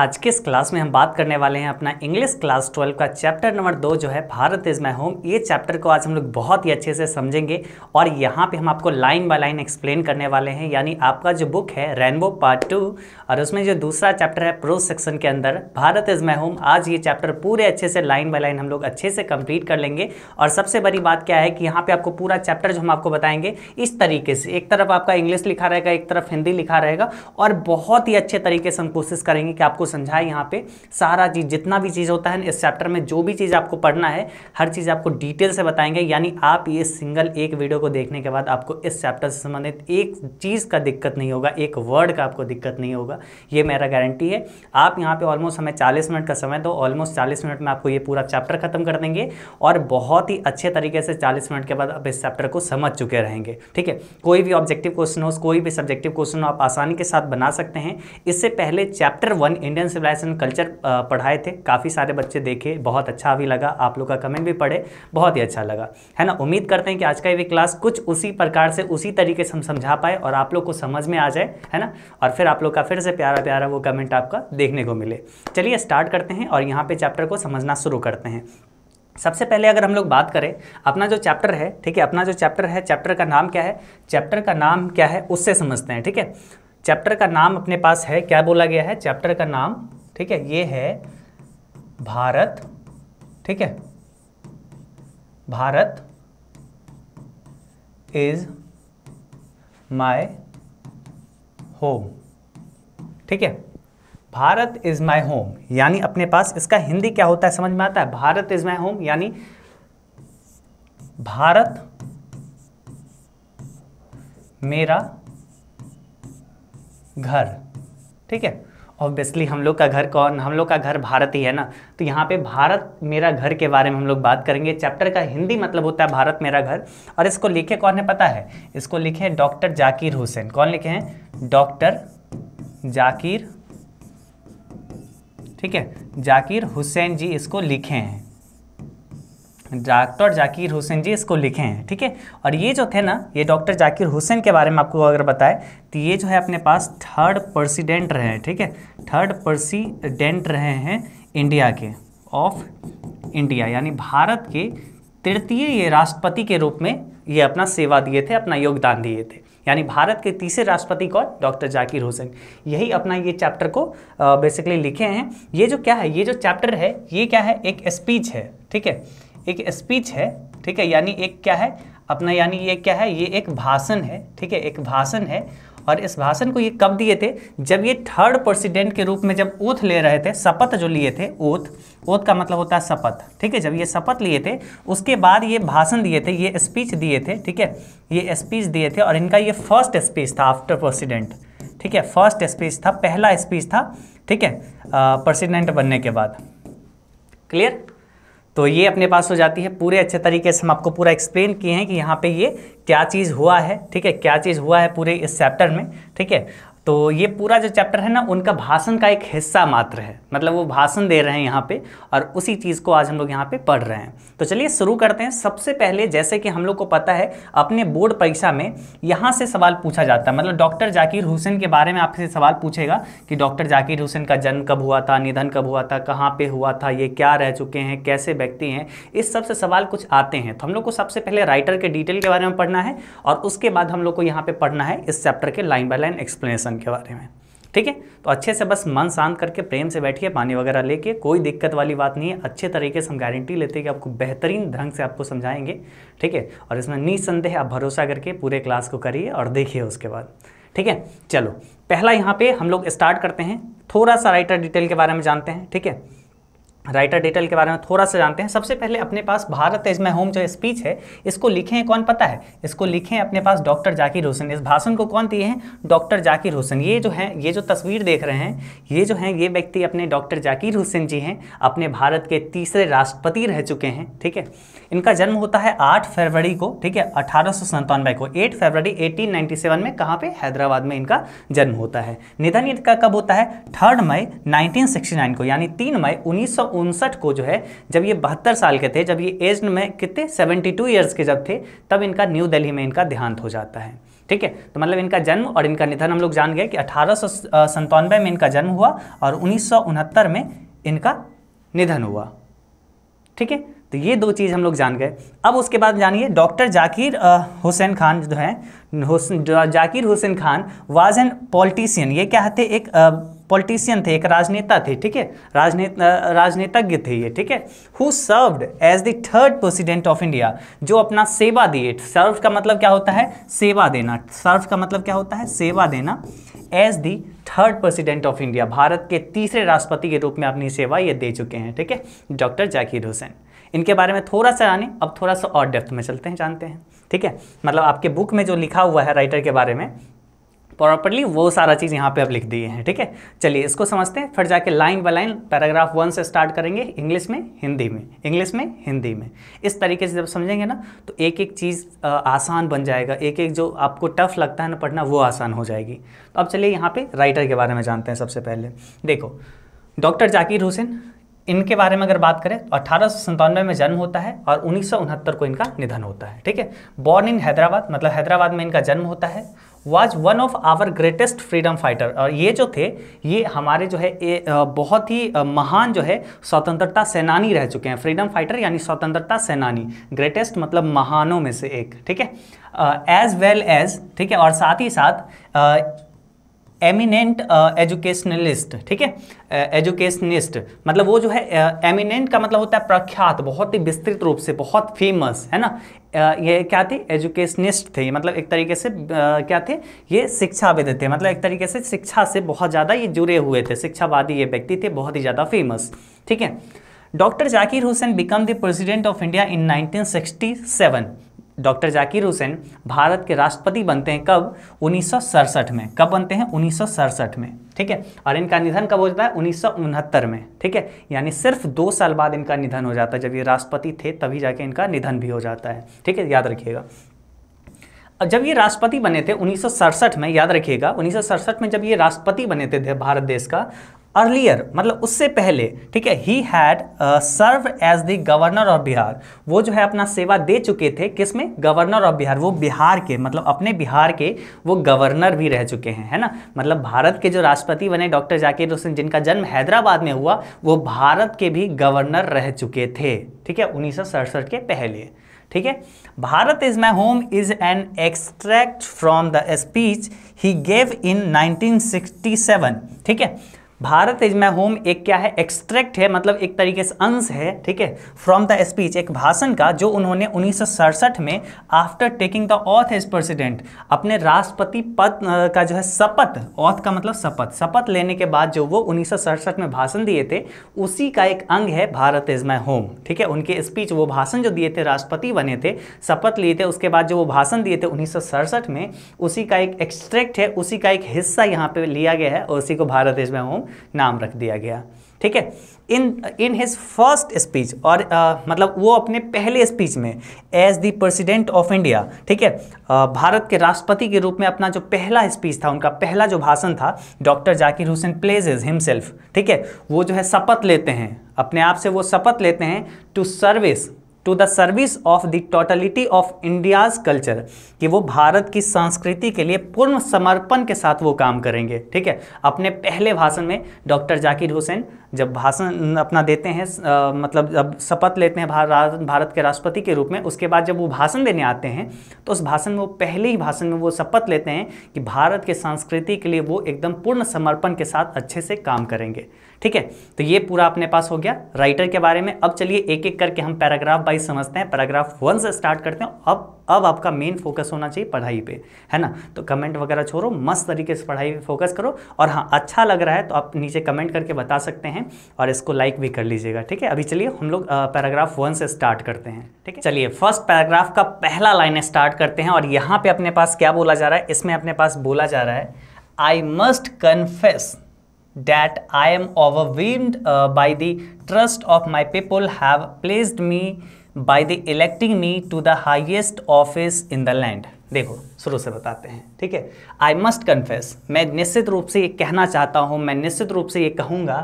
आज के इस क्लास में हम बात करने वाले हैं अपना इंग्लिश क्लास ट्वेल्व का चैप्टर नंबर दो जो है भारत इज़ माई होम ये चैप्टर को आज हम लोग बहुत ही अच्छे से समझेंगे और यहाँ पे हम आपको लाइन बाय लाइन एक्सप्लेन करने वाले हैं यानी आपका जो बुक है रेनबो पार्ट टू और उसमें जो दूसरा चैप्टर है प्रो सेक्शन के अंदर भारत इज़ माई होम आज ये चैप्टर पूरे अच्छे से लाइन बाय लाइन हम लोग अच्छे से कंप्लीट कर लेंगे और सबसे बड़ी बात क्या है कि यहाँ पर आपको पूरा चैप्टर जो हम आपको बताएंगे इस तरीके से एक तरफ आपका इंग्लिश लिखा रहेगा एक तरफ हिंदी लिखा रहेगा और बहुत ही अच्छे तरीके से हम कोशिश करेंगे कि आपको आपको समझाया यहाँ पे सारा चीज़ जितना भी चीज़ होता है इस चैप्टर में जो भी चीज़ आपको पढ़ना है हर चीज़ आपको डिटेल से बताएंगे यानी आप ये सिंगल एक वीडियो को देखने के बाद आपको इस चैप्टर से संबंधित एक चीज़ का दिक्कत नहीं होगा एक वर्ड का आपको दिक्कत नहीं होगा ये मेरा गारंटी है आप यहाँ पर ऑलमोस्ट हमें चालीस मिनट का समय दो ऑलमोस्ट चालीस मिनट में आपको ये पूरा चैप्टर खत्म कर देंगे और बहुत ही अच्छे तरीके से चालीस मिनट के बाद आप इस चैप्टर को समझ चुके रहेंगे ठीक है कोई भी ऑब्जेक्टिव क्वेश्चन हो कोई भी सब्जेक्टिव क्वेश्चन हो आप आसानी के साथ बना सकते हैं इससे पहले chapter one in Indian civilisation culture पढ़ाए थे काफ़ी सारे बच्चे देखे बहुत अच्छा भी लगा आप लोग का कमेंट भी पढ़े बहुत ही अच्छा लगा है ना उम्मीद करते हैं कि आज का ये क्लास कुछ उसी प्रकार से उसी तरीके से हम समझा पाए और आप लोग को समझ में आ जाए है ना और फिर आप लोग का फिर से प्यारा प्यारा वो कमेंट आपका देखने को मिले चलिए स्टार्ट करते हैं और यहाँ पर चैप्टर को समझना शुरू करते हैं सबसे पहले अगर हम लोग बात करें अपना जो चैप्टर है ठीक है अपना जो चैप्टर है चैप्टर का नाम क्या है चैप्टर का नाम क्या है उससे समझते हैं ठीक है चैप्टर का नाम अपने पास है क्या बोला गया है चैप्टर का नाम ठीक है ये है भारत ठीक है भारत इज माय होम ठीक है भारत इज़ माय होम यानी अपने पास इसका हिंदी क्या होता है समझ में आता है भारत इज़ माय होम यानी भारत मेरा घर ठीक है ऑब्वियसली हम लोग का घर कौन हम लोग का घर भारत ही है ना तो यहाँ पे भारत मेरा घर के बारे में हम लोग बात करेंगे चैप्टर का हिंदी मतलब होता है भारत मेरा घर और इसको लिखे कौन है पता है इसको लिखे हैं डॉक्टर जाकिर हुसैन कौन लिखे हैं डॉक्टर जाकिर ठीक है जाकिर हुसैन जी इसको लिखे हैं डॉक्टर जाकिर हुसैन जी इसको लिखे हैं ठीक है और ये जो थे ना ये डॉक्टर जाकिर हुसैन के बारे में आपको अगर बताएं तो ये जो है अपने पास थर्ड प्रेसिडेंट रहे हैं ठीक है थर्ड प्रेसिडेंट रहे हैं इंडिया के ऑफ इंडिया यानी भारत के तृतीय ये राष्ट्रपति के रूप में ये अपना सेवा दिए थे अपना योगदान दिए थे यानी भारत के तीसरे राष्ट्रपति कौन डॉक्टर जाकिर हुसैन यही अपना ये चैप्टर को बेसिकली लिखे हैं ये जो क्या है ये जो चैप्टर है ये क्या है एक स्पीच है ठीक है एक स्पीच है ठीक है यानी एक क्या है अपना यानी ये क्या है ये एक भाषण है ठीक है एक भाषण है और इस भाषण को ये कब दिए थे जब ये थर्ड प्रेसिडेंट के रूप में जब ओथ ले रहे थे शपथ जो लिए थे ओथ ओथ का मतलब होता है शपथ ठीक है जब ये शपथ लिए थे उसके बाद ये भाषण दिए थे ये स्पीच दिए थे ठीक है ये स्पीच दिए थे और इनका ये फर्स्ट स्पीच था आफ्टर प्रेसिडेंट ठीक है फर्स्ट स्पीच था पहला स्पीच था ठीक है प्रेसिडेंट बनने के बाद क्लियर तो ये अपने पास हो जाती है पूरे अच्छे तरीके से हम आपको पूरा एक्सप्लेन किए हैं कि यहाँ पे ये क्या चीज़ हुआ है ठीक है क्या चीज़ हुआ है पूरे इस चैप्टर में ठीक है तो ये पूरा जो चैप्टर है ना उनका भाषण का एक हिस्सा मात्र है मतलब वो भाषण दे रहे हैं यहाँ पे और उसी चीज़ को आज हम लोग यहाँ पे पढ़ रहे हैं तो चलिए शुरू करते हैं सबसे पहले जैसे कि हम लोग को पता है अपने बोर्ड परीक्षा में यहाँ से सवाल पूछा जाता है मतलब डॉक्टर जाकिर हुसैन के बारे में आपसे सवाल पूछेगा कि डॉक्टर जाकिर हुसैन का जन्म कब हुआ था निधन कब हुआ था कहाँ पर हुआ था ये क्या रह चुके हैं कैसे व्यक्ति हैं इस सबसे सवाल कुछ आते हैं तो हम लोग को सबसे पहले राइटर के डिटेल के बारे में पढ़ना है और उसके बाद हम लोग को यहाँ पर पढ़ना है इस चैप्टर के लाइन बाय लाइन एक्सप्लेनेशन सन के बारे में ठीक है तो अच्छे से बस मन शांत करके प्रेम से बैठिए पानी वगैरह लेके कोई दिक्कत वाली बात नहीं है अच्छे तरीके से हम गारंटी लेते हैं कि आपको बेहतरीन ढंग से आपको समझाएंगे ठीक है और इसमें निसंदेह आप भरोसा करके पूरे क्लास को करिए और देखिए उसके बाद ठीक है चलो पहला यहाँ पे हम लोग स्टार्ट करते हैं थोड़ा सा राइटर डिटेल के बारे में जानते हैं ठीक है राइटर डिटेल के बारे में थोड़ा सा जानते हैं सबसे पहले अपने पास भारत इज माई होम जो स्पीच है इसको लिखे हैं कौन पता है इसको लिखे हैं अपने पास डॉक्टर जाकिर हुसैन इस भाषण को कौन दिए हैं डॉक्टर जाकिर हुसैन ये जो है ये जो तस्वीर देख रहे हैं ये जो हैं ये व्यक्ति अपने डॉक्टर जाकिर हुसैन जी हैं अपने भारत के तीसरे राष्ट्रपति रह चुके हैं ठीक है इनका जन्म होता है आठ फरवरी को ठीक है अठारह को एट फरवरी एटीन में कहाँ पर हैदराबाद में इनका जन्म होता है निधन इनका कब होता है थर्ड मई नाइनटीन को यानी तीन मई उन्नीस उनसठ को जो है जब ये बहत्तर साल के थे जब ये एज में कितने 72 ईयर्स के जब थे तब इनका न्यू दिल्ली में इनका देहांत हो जाता है ठीक है तो मतलब इनका जन्म और इनका निधन हम लोग जान गए कि अठारह में इनका जन्म हुआ और उन्नीस में इनका निधन हुआ ठीक है तो ये दो चीज़ हम लोग जान गए अब उसके बाद जानिए डॉक्टर जाकिर हुसैन खान जो हैं Zakir Hussain Khan was an politician ये क्या थे एक आ, पॉलिटिशियन थे एक राजनेता थे ठीक है राजने, राजनेताज्ञ थे ये ठीक है who served as the third president of India जो अपना सेवा दिए सर्व का मतलब क्या होता है सेवा देना सर्व का मतलब क्या होता है सेवा देना as the third president of India Bharat के तीसरे राष्ट्रपति के रूप में अपनी सेवा ये दे चुके हैं ठीक है डॉक्टर जाकिर हुसैन इनके बारे में थोड़ा सा जाने अब थोड़ा सा और डेप्थ में चलते हैं जानते हैं ठीक है मतलब आपके बुक में जो लिखा हुआ है राइटर के बारे में प्रॉपरली वो सारा चीज़ यहाँ पे आप लिख दिए हैं ठीक है चलिए इसको समझते हैं फिर जाके line by line paragraph one से स्टार्ट करेंगे इंग्लिश में हिंदी में इंग्लिश में हिंदी में इस तरीके से जब समझेंगे ना तो एक एक चीज़ आसान बन जाएगा एक एक जो आपको टफ लगता है ना पढ़ना वो आसान हो जाएगी तो अब चलिए यहाँ पर राइटर के बारे में जानते हैं सबसे पहले देखो डॉक्टर जाकिर हुसैन इनके बारे में अगर बात करें तो अठारह में जन्म होता है और उन्नीस को इनका निधन होता है ठीक है बॉर्न इन हैदराबाद मतलब हैदराबाद में इनका जन्म होता है was one of our greatest freedom fighter और ये जो थे ये हमारे जो है ए, बहुत ही महान जो है स्वतंत्रता सेनानी रह चुके हैं फ्रीडम फाइटर यानी स्वतंत्रता सेनानी ग्रेटेस्ट मतलब महानों में से एक ठीक है एज वेल एज ठीक है और साथ ही साथ uh, एमिनेंट एजुकेशनलिस्ट uh, ठीक है एजुकेशनिस्ट uh, मतलब वो जो है एमिनेंट uh, का मतलब होता है प्रख्यात बहुत ही विस्तृत रूप से बहुत फेमस है ना uh, ये क्या थे एजुकेशनिस्ट थे मतलब एक तरीके से uh, क्या थे ये शिक्षाविद थे मतलब एक तरीके से शिक्षा से बहुत ज़्यादा ये जुड़े हुए थे शिक्षावादी ये व्यक्ति थे बहुत ही ज़्यादा फेमस ठीक है doctor Zakir Hussain become the president of India in 1967 doctor Zakir Hussain Bharat के राष्ट्रपति बनते हैं कब उन्नीस में कब बनते हैं उन्नीस में ठीक है और इनका निधन कब हो जाता है उन्नीस में ठीक है यानी सिर्फ दो साल बाद इनका निधन हो जाता है जब ये राष्ट्रपति थे तभी जाके इनका निधन भी हो जाता है ठीक है याद रखिएगा अब जब ये राष्ट्रपति बने थे उन्नीस में याद रखिएगा उन्नीस में जब ये राष्ट्रपति बने थे भारत देश का अर्लियर मतलब उससे पहले ठीक है he had served as the governor of Bihar वो जो है अपना सेवा दे चुके थे किस में गवर्नर ऑफ बिहार वो बिहार के मतलब अपने बिहार के वो गवर्नर भी रह चुके हैं है ना मतलब भारत के जो राष्ट्रपति बने डॉक्टर जाकिर हुसैन जिनका जन्म हैदराबाद में हुआ वो भारत के भी गवर्नर रह चुके थे ठीक है उन्नीस के पहले ठीक है Bharat is my home is an extract from the speech he gave in nineteen ठीक है भारत इज माई होम एक क्या है एक्सट्रैक्ट है मतलब एक तरीके से अंश है ठीक है फ्रॉम द स्पीच एक भाषण का जो उन्होंने उन्नीस में after taking the oath as president अपने राष्ट्रपति पद का जो है शपथ ऑथ का मतलब शपथ शपथ लेने के बाद जो वो उन्नीस में भाषण दिए थे उसी का एक अंग है भारत इज माई होम ठीक है उनके स्पीच वो भाषण जो दिए थे राष्ट्रपति बने थे शपथ लिए थे उसके बाद जो वो भाषण दिए थे उन्नीस में उसी का एक एक्सट्रैक्ट है उसी का एक हिस्सा यहाँ पे लिया गया है और उसी को भारत इज माई होम नाम रख दिया गया ठीक है in in his first speech और uh, मतलब वो अपने पहले स्पीच में as the president of India ठीक है uh, भारत के राष्ट्रपति के रूप में अपना जो पहला स्पीच था उनका पहला जो भाषण था doctor Zakir Hussain is himself ठीक है वो जो है शपथ लेते हैं अपने आप से वो शपथ लेते हैं to service to the service of the totality of India's culture कि वो भारत की संस्कृति के लिए पूर्ण समर्पण के साथ वो काम करेंगे ठीक है अपने पहले भाषण में डॉक्टर जाकिर हुसैन जब भाषण अपना देते हैं आ, मतलब जब शपथ लेते हैं भार, भारत के राष्ट्रपति के रूप में उसके बाद जब वो भाषण देने आते हैं तो उस भाषण में वो पहले ही भाषण में वो शपथ लेते हैं कि भारत के संस्कृति के लिए वो एकदम पूर्ण समर्पण के साथ अच्छे से काम करेंगे ठीक है तो ये पूरा अपने पास हो गया राइटर के बारे में अब चलिए एक एक करके हम पैराग्राफ बाइज समझते हैं पैराग्राफ वन से स्टार्ट करते हैं अब अब आपका मेन फोकस होना चाहिए पढ़ाई पे है ना तो कमेंट वगैरह छोड़ो मस्त तरीके से पढ़ाई पे फोकस करो और हाँ अच्छा लग रहा है तो आप नीचे कमेंट करके बता सकते हैं और इसको लाइक भी कर लीजिएगा ठीक है अभी चलिए हम लोग पैराग्राफ वन से स्टार्ट करते हैं ठीक है चलिए फर्स्ट पैराग्राफ का पहला लाइन स्टार्ट करते हैं और यहाँ पे अपने पास क्या बोला जा रहा है इसमें अपने पास बोला जा रहा है I must confess that I am overwhelmed uh, by the trust of my people have placed me by the electing me to the highest office in the land देखो शुरू से बताते हैं ठीक है आई मस्ट कन्फेस मैं निश्चित रूप से ये कहना चाहता हूँ मैं निश्चित रूप से ये कहूँगा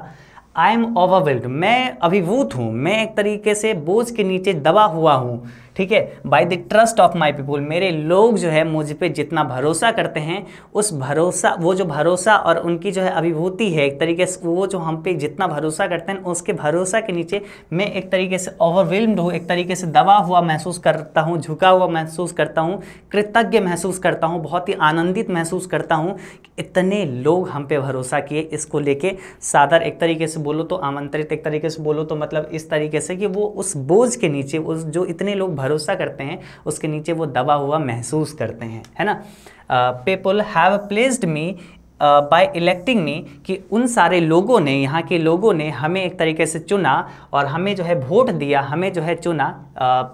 आई एम ओवरवेल्ड मैं अभिभूत हूँ मैं एक तरीके से बोझ के नीचे दबा हुआ हूँ ठीक है by the trust of my people मेरे लोग जो है मुझ पे जितना भरोसा करते हैं उस भरोसा वो जो भरोसा और उनकी जो है अभिभूति है एक तरीके से वो जो हम पे जितना भरोसा करते हैं उसके भरोसा के नीचे मैं एक तरीके से ओवरवेल्म्ड हूँ एक तरीके से दबा हुआ महसूस करता हूँ झुका हुआ महसूस करता हूँ कृतज्ञ महसूस करता हूँ बहुत ही आनंदित महसूस करता हूँ कि इतने लोग हम पे भरोसा किए इसको लेके सादर एक तरीके से बोलो तो आमंत्रित एक तरीके से बोलो तो मतलब इस तरीके से कि वो उस बोझ के नीचे उस जो इतने लोग भरोसा करते हैं उसके नीचे वो दबा हुआ महसूस करते हैं है ना people have placed me by electing me कि उन सारे लोगों ने यहाँ के लोगों ने हमें एक तरीके से चुना और हमें जो है वोट दिया हमें जो है चुना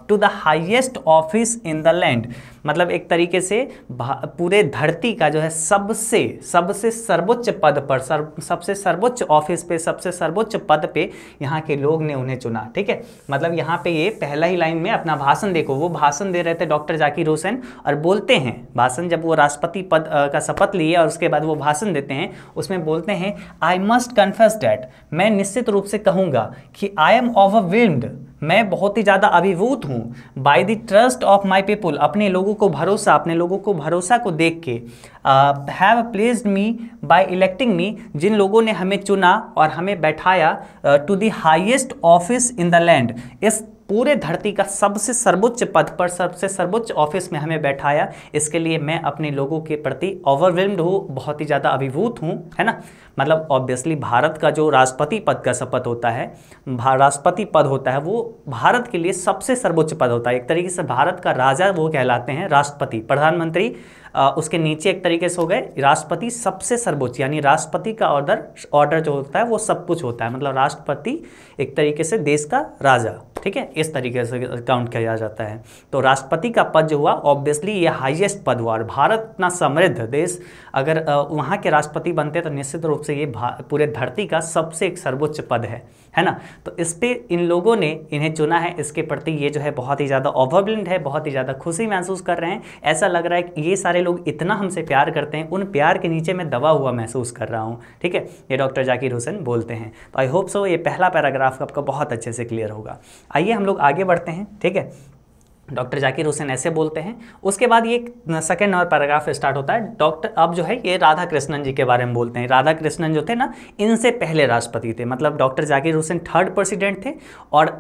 to the highest office in the land मतलब एक तरीके से पूरे धरती का जो है सबसे सबसे सर्वोच्च पद पर सर्व सबसे सर्वोच्च ऑफिस पे सबसे सर्वोच्च पद पे यहाँ के लोग ने उन्हें चुना ठीक है मतलब यहाँ पे ये पहला ही लाइन में अपना भाषण देखो वो भाषण दे रहे थे डॉक्टर जाकिर हुसैन और बोलते हैं भाषण जब वो राष्ट्रपति पद का शपथ लिए और उसके बाद वो भाषण देते हैं उसमें बोलते हैं आई मस्ट कन्फेस डैट मैं निश्चित रूप से कहूँगा कि आई एम ओवरवेल्म्ड मैं बहुत ही ज़्यादा अभिभूत हूँ by the trust of my people अपने लोगों को भरोसा अपने लोगों को भरोसा को देख के have placed me by electing me जिन लोगों ने हमें चुना और हमें बैठाया to the highest office in the land इस पूरे धरती का सबसे सर्वोच्च पद पर सबसे सर्वोच्च ऑफिस में हमें बैठाया इसके लिए मैं अपने लोगों के प्रति ओवरवेल्म्ड हूँ बहुत ही ज़्यादा अभिभूत हूँ है ना मतलब ऑब्वियसली भारत का जो राष्ट्रपति पद का शपथ होता है राष्ट्रपति पद होता है वो भारत के लिए सबसे सर्वोच्च पद होता है एक तरीके से भारत का राजा वो कहलाते हैं राष्ट्रपति प्रधानमंत्री उसके नीचे एक तरीके से हो गए राष्ट्रपति सबसे सर्वोच्च यानी राष्ट्रपति का ऑर्डर ऑर्डर जो होता है वो सब कुछ होता है मतलब राष्ट्रपति एक तरीके से देश का राजा ठीक है इस तरीके से काउंट किया जाता है तो राष्ट्रपति का पद जो हुआ ऑब्वियसली ये हाईएस्ट पद हुआ और भारत इतना समृद्ध देश अगर वहाँ के राष्ट्रपति बनते तो निश्चित रूप से ये पूरे धरती का सबसे एक सर्वोच्च पद है है ना तो इस पर इन लोगों ने इन्हें चुना है इसके प्रति ये जो है बहुत ही ज़्यादा ओवरब्लिंड है बहुत ही ज़्यादा खुशी महसूस कर रहे हैं ऐसा लग रहा है कि ये सारे लोग इतना हमसे प्यार करते हैं उन प्यार के नीचे मैं दबा हुआ महसूस कर रहा हूँ ठीक है ये डॉक्टर जाकिर हुसैन बोलते हैं तो आई होप सो ये पहला पैराग्राफ आपका बहुत अच्छे से क्लियर होगा आइए हम लोग आगे बढ़ते हैं ठीक है डॉक्टर जाकिर हुसैन ऐसे बोलते हैं उसके बाद ये सेकेंड नंबर पैराग्राफ स्टार्ट होता है डॉक्टर अब जो है ये राधा कृष्णन जी के बारे में बोलते हैं राधा कृष्णन जो थे ना इनसे पहले राष्ट्रपति थे मतलब doctor Zakir Hussain third president थे और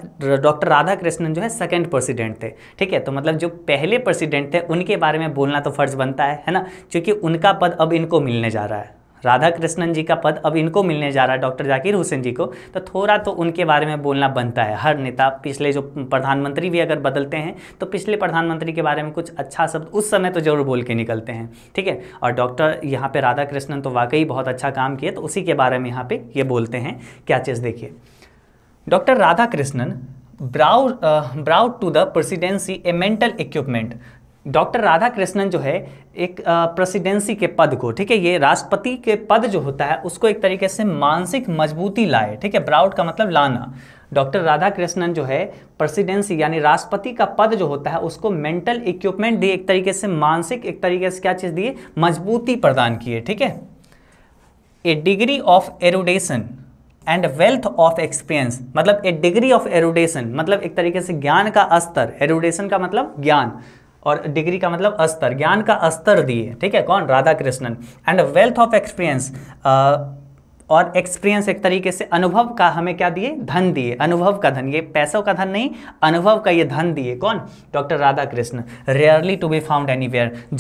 डॉक्टर राधा कृष्णन जो है सेकेंड प्रेसिडेंट थे ठीक है तो मतलब जो पहले प्रेसिडेंट थे उनके बारे में बोलना तो फर्ज बनता है है ना क्योंकि उनका पद अब इनको मिलने जा रहा है राधा कृष्णन जी का पद अब इनको मिलने जा रहा है डॉक्टर जाकिर हुसैन जी को तो थोड़ा तो उनके बारे में बोलना बनता है हर नेता पिछले जो प्रधानमंत्री भी अगर बदलते हैं तो पिछले प्रधानमंत्री के बारे में कुछ अच्छा शब्द उस समय तो जरूर बोल के निकलते हैं ठीक है और डॉक्टर यहाँ पर राधा कृष्णन तो वाकई बहुत अच्छा काम किए तो उसी के बारे में यहाँ पर ये बोलते हैं क्या चीज़ देखिए डॉक्टर राधा कृष्णन ब्राउ brought to the presidency a mental equipment doctor Radhakrishnan जो है एक प्रेसिडेंसी के पद को ठीक है ये राष्ट्रपति के पद जो होता है उसको एक तरीके से मानसिक मजबूती लाए ठीक है ब्राउड का मतलब लाना डॉक्टर राधा कृष्णन जो है प्रेसिडेंसी यानी राष्ट्रपति का पद जो होता है उसको मेंटल इक्विपमेंट दिए एक तरीके से मानसिक एक तरीके से क्या चीज़ दिए मजबूती प्रदान किए ठीक है a degree of erudition and wealth of experience मतलब ए डिग्री ऑफ एरोडेशन मतलब एक तरीके से ज्ञान का स्तर एरोडेशन का मतलब ज्ञान और डिग्री का मतलब अस्तर ज्ञान का अस्तर दिए ठीक है कौन Radhakrishnan and wealth of experience और एक्सपीरियंस एक तरीके से अनुभव का हमें क्या दिए धन दिए अनुभव का धन ये पैसों का धन नहीं अनुभव का ये धन दिए कौन doctor Radhakrishna rarely to be found any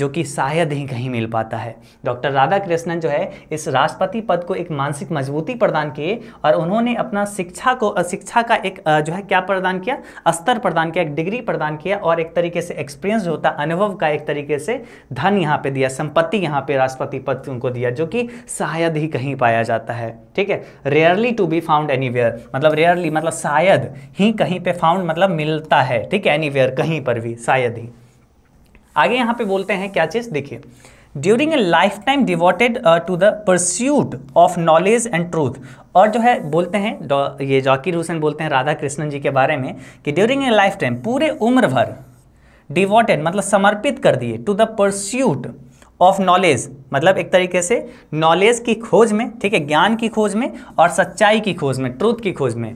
जो कि शायद ही कहीं मिल पाता है डॉक्टर राधा कृष्णन जो है इस राष्ट्रपति पद को एक मानसिक मजबूती प्रदान किए और उन्होंने अपना शिक्षा को शिक्षा का एक जो है क्या प्रदान किया स्तर प्रदान किया एक डिग्री प्रदान किया और एक तरीके से एक्सपीरियंस जो होता अनुभव का एक तरीके से धन यहाँ पे दिया संपत्ति यहाँ पे राष्ट्रपति पद को दिया जो कि शायद ही कहीं पाया जाता है है ठीक है rarely to be found anywhere मतलब रेयरली मतलब शायद ही कहीं पे फाउंड मतलब मिलता है ठीक है एनीवेयर कहीं पर भी शायद ही आगे यहाँ पे बोलते हैं क्या चीज़ देखिए during a lifetime devoted to the pursuit of knowledge and truth और जो है बोलते हैं ये जॉकिर हुसैन बोलते हैं राधा कृष्णन जी के बारे में कि ड्यूरिंग ए लाइफ टाइम पूरे उम्र भर डिवोटेड मतलब समर्पित कर दिए to the pursuit of knowledge मतलब एक तरीके से नॉलेज की खोज में ठीक है ज्ञान की खोज में और सच्चाई की खोज में ट्रूथ की खोज में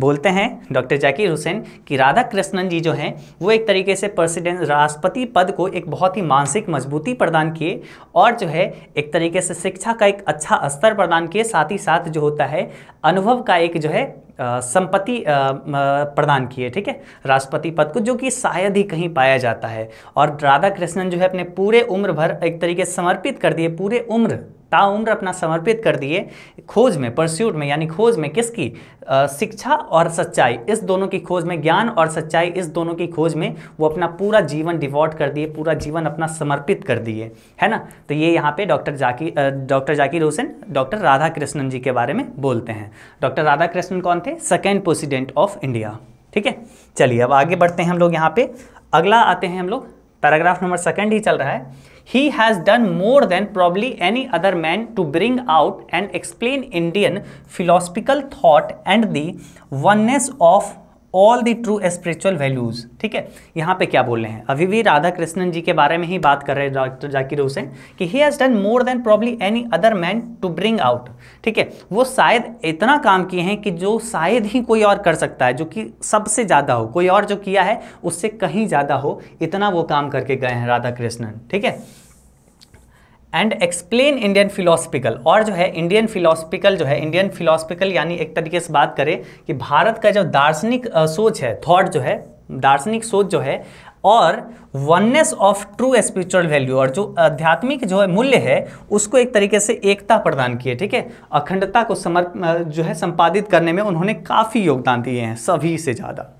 बोलते हैं डॉक्टर जाकिर हुसैन कि राधा कृष्णन जी जो हैं वो एक तरीके से प्रेसिडेंट राष्ट्रपति पद को एक बहुत ही मानसिक मजबूती प्रदान किए और जो है एक तरीके से शिक्षा का एक अच्छा स्तर प्रदान किए साथ ही साथ जो होता है अनुभव का एक जो है संपत्ति प्रदान किए ठीक है राष्ट्रपति पद को जो कि शायद ही कहीं पाया जाता है और राधा कृष्णन जो है अपने पूरे उम्र भर एक तरीके से समर्पित कर दिए पूरे उम्र ताउम्र अपना समर्पित कर दिए खोज में परस्यूट में यानी खोज में किसकी शिक्षा और सच्चाई इस दोनों की खोज में ज्ञान और सच्चाई इस दोनों की खोज में वो अपना पूरा जीवन डिवॉट कर दिए पूरा जीवन अपना समर्पित कर दिए है ना तो ये यहाँ पे doctor Zakir doctor Zakir Hussain doctor Radhakrishnan ji के बारे में बोलते हैं डॉक्टर राधा कृष्णन कौन थे सेकेंड प्रेसिडेंट ऑफ इंडिया ठीक है चलिए अब आगे बढ़ते हैं हम लोग यहाँ पे अगला आते हैं हम लोग पैराग्राफ नंबर सेकेंड ही चल रहा है he has done more than probably any other man to bring out and explain Indian philosophical thought and the oneness of all the true spiritual values ठीक है यहाँ पे क्या बोल रहे हैं अभी भी राधा कृष्णन जी के बारे में ही बात कर रहे हैं डॉक्टर जाकिर हुसैन कि he has done more than probably any other man to bring out ठीक है वो शायद इतना काम किए हैं कि जो शायद ही कोई और कर सकता है जो कि सबसे ज़्यादा हो कोई और जो किया है उससे कहीं ज़्यादा हो इतना वो काम करके गए हैं राधा कृष्णन ठीक है एंड एक्सप्लेन इंडियन फिलोसफिकल और जो है इंडियन फिलोसफिकल जो है इंडियन फिलोसफिकल यानी एक तरीके से बात करें कि भारत का जो दार्शनिक सोच है थॉट जो है दार्शनिक सोच जो है और oneness of true spiritual value और जो आध्यात्मिक जो है मूल्य है उसको एक तरीके से एकता प्रदान की है ठीक है अखंडता को समर्प जो है संपादित करने में उन्होंने काफ़ी योगदान दिए हैं सभी से ज़्यादा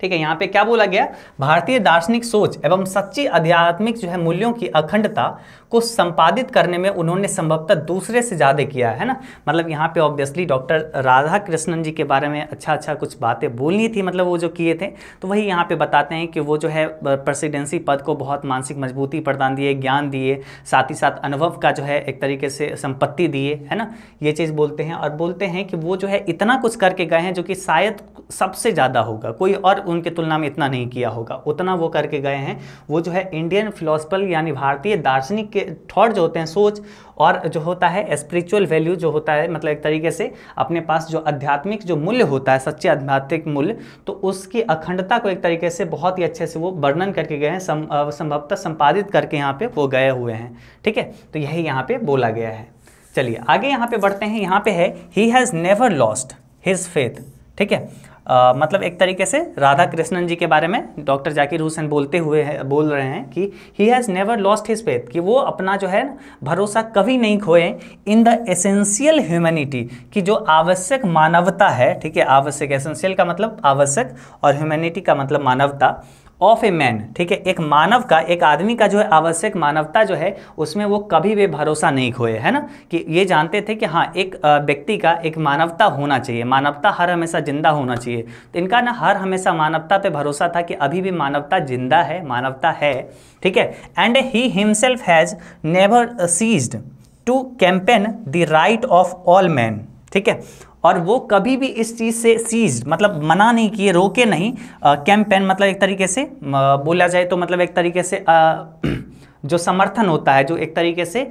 ठीक है यहाँ पे क्या बोला गया भारतीय दार्शनिक सोच एवं सच्ची आध्यात्मिक जो है मूल्यों की अखंडता को संपादित करने में उन्होंने संभवतः दूसरे से ज़्यादा किया है ना मतलब यहाँ पे obviously doctor Radhakrishnan ji के बारे में अच्छा अच्छा कुछ बातें बोलनी थी मतलब वो जो किए थे तो वही यहाँ पे बताते हैं कि वो जो है प्रेसिडेंसी पद को बहुत मानसिक मजबूती प्रदान दिए ज्ञान दिए साथ ही साथ अनुभव का जो है एक तरीके से संपत्ति दिए है ना ये चीज़ बोलते हैं और बोलते हैं कि वो जो है इतना कुछ करके गए हैं जो कि शायद सबसे ज़्यादा होगा कोई और उनके तुलना में इतना नहीं किया होगा उतना वो करके गए हैं वो जो है इंडियन फिलोसफल यानी भारतीय दार्शनिक के थॉट जो होते हैं सोच और जो होता है स्पिरिचुअल वैल्यू जो होता है मतलब एक तरीके से अपने पास जो आध्यात्मिक जो मूल्य होता है सच्चे आध्यात्मिक मूल्य तो उसकी अखंडता को एक तरीके से बहुत ही अच्छे से वो वर्णन करके गए हैं सम, संभवतः संपादित करके यहाँ पे वो गए हुए हैं ठीक है तो यही यहाँ पे बोला गया है चलिए आगे यहाँ पे बढ़ते हैं यहाँ पे है he has never lost his faith ठीक है आ, मतलब एक तरीके से राधा कृष्णन जी के बारे में डॉक्टर जाकिर हुसैन बोलते हुए हैं बोल रहे हैं कि he has never lost his faith कि वो अपना जो है भरोसा कभी नहीं खोए इन द एसेंशियल ह्यूमैनिटी कि जो आवश्यक मानवता है ठीक है आवश्यक एसेंशियल का मतलब आवश्यक और ह्यूमैनिटी का मतलब मानवता ऑफ ए मैन ठीक है एक मानव का एक आदमी का जो है आवश्यक मानवता जो है उसमें वो कभी भी भरोसा नहीं खोए है ना कि ये जानते थे कि हाँ एक व्यक्ति का एक मानवता होना चाहिए मानवता हर हमेशा जिंदा होना चाहिए तो इनका ना हर हमेशा मानवता पे भरोसा था कि अभी भी मानवता जिंदा है मानवता है ठीक है and he himself has never ceased to campaign the right of all man ठीक है और वो कभी भी इस चीज़ से सीज मतलब मना नहीं किए रोके नहीं कैंपेन मतलब एक तरीके से बोला जाए तो मतलब एक तरीके से आ, जो समर्थन होता है जो एक तरीके से आ,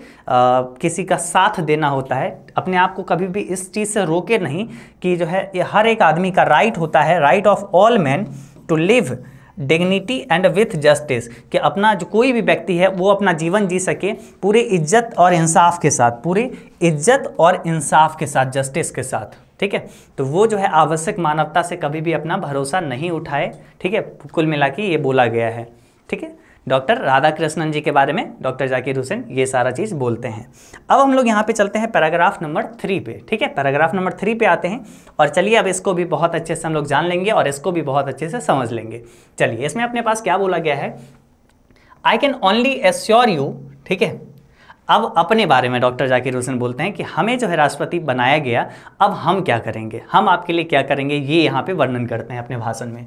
किसी का साथ देना होता है अपने आप को कभी भी इस चीज़ से रोके नहीं कि जो है ये हर एक आदमी का राइट होता है right of all man to live dignity and with justice कि अपना जो कोई भी व्यक्ति है वो अपना जीवन जी सके पूरे इज्जत और इंसाफ के साथ पूरे इज्जत और इंसाफ के साथ जस्टिस के साथ ठीक है तो वो जो है आवश्यक मानवता से कभी भी अपना भरोसा नहीं उठाए ठीक है कुल मिला के ये बोला गया है ठीक है डॉक्टर राधा कृष्णन जी के बारे में डॉक्टर जाकिर हुसैन ये सारा चीज़ बोलते हैं अब हम लोग यहाँ पे चलते हैं पैराग्राफ नंबर थ्री पे ठीक है पैराग्राफ नंबर थ्री पे आते हैं और चलिए अब इसको भी बहुत अच्छे से हम लोग जान लेंगे और इसको भी बहुत अच्छे से समझ लेंगे चलिए इसमें अपने पास क्या बोला गया है I can only assure you ठीक है अब अपने बारे में डॉक्टर जाकिर हुसैन बोलते हैं कि हमें जो है राष्ट्रपति बनाया गया अब हम क्या करेंगे हम आपके लिए क्या करेंगे ये यहाँ पे वर्णन करते हैं अपने भाषण में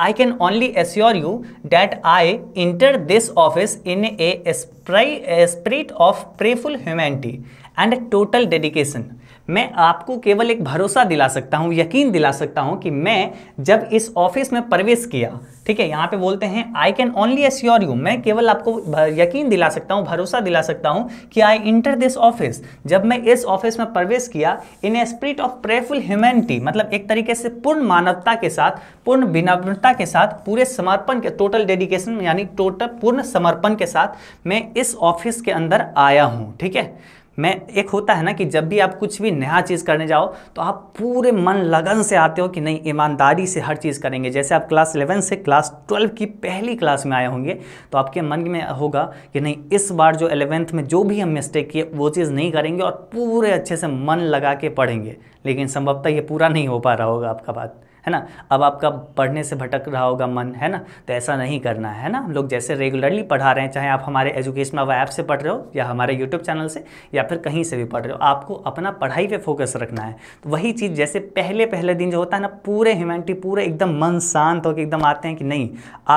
I can only assure you that I enter this office in a, spirit of prayerful humanity and total dedication. मैं आपको केवल एक भरोसा दिला सकता हूँ यकीन दिला सकता हूँ कि मैं जब इस ऑफिस में प्रवेश किया ठीक है यहाँ पे बोलते हैं I can only assure you मैं केवल आपको यकीन दिला सकता हूँ भरोसा दिला सकता हूँ कि आई इंटर दिस ऑफिस जब मैं इस ऑफिस में प्रवेश किया in a spirit of prayerful humanity मतलब एक तरीके से पूर्ण मानवता के साथ पूर्ण विनम्रता के साथ पूरे समर्पण के टोटल डेडिकेशन यानी टोटल पूर्ण समर्पण के साथ मैं इस ऑफिस के अंदर आया हूँ ठीक है मैं एक होता है ना कि जब भी आप कुछ भी नया चीज़ करने जाओ तो आप पूरे मन लगन से आते हो कि नहीं ईमानदारी से हर चीज़ करेंगे जैसे आप क्लास इलेवन से क्लास ट्वेल्व की पहली क्लास में आए होंगे तो आपके मन में होगा कि नहीं इस बार जो एलेवेंथ में जो भी हम मिस्टेक किए वो चीज़ नहीं करेंगे और पूरे अच्छे से मन लगा के पढ़ेंगे लेकिन संभवतः ये पूरा नहीं हो पा रहा होगा आपका बात है ना अब आपका पढ़ने से भटक रहा होगा मन है ना तो ऐसा नहीं करना है ना हम लोग जैसे रेगुलरली पढ़ा रहे हैं चाहे आप हमारे एजुकेशन ऑफ ऐप से पढ़ रहे हो या हमारे यूट्यूब चैनल से या फिर कहीं से भी पढ़ रहे हो आपको अपना पढ़ाई पर फोकस रखना है तो वही चीज़ जैसे पहले पहले दिन जो होता है ना पूरे ह्यूमैनिटी पूरे एकदम मन शांत होकर एकदम आते हैं कि नहीं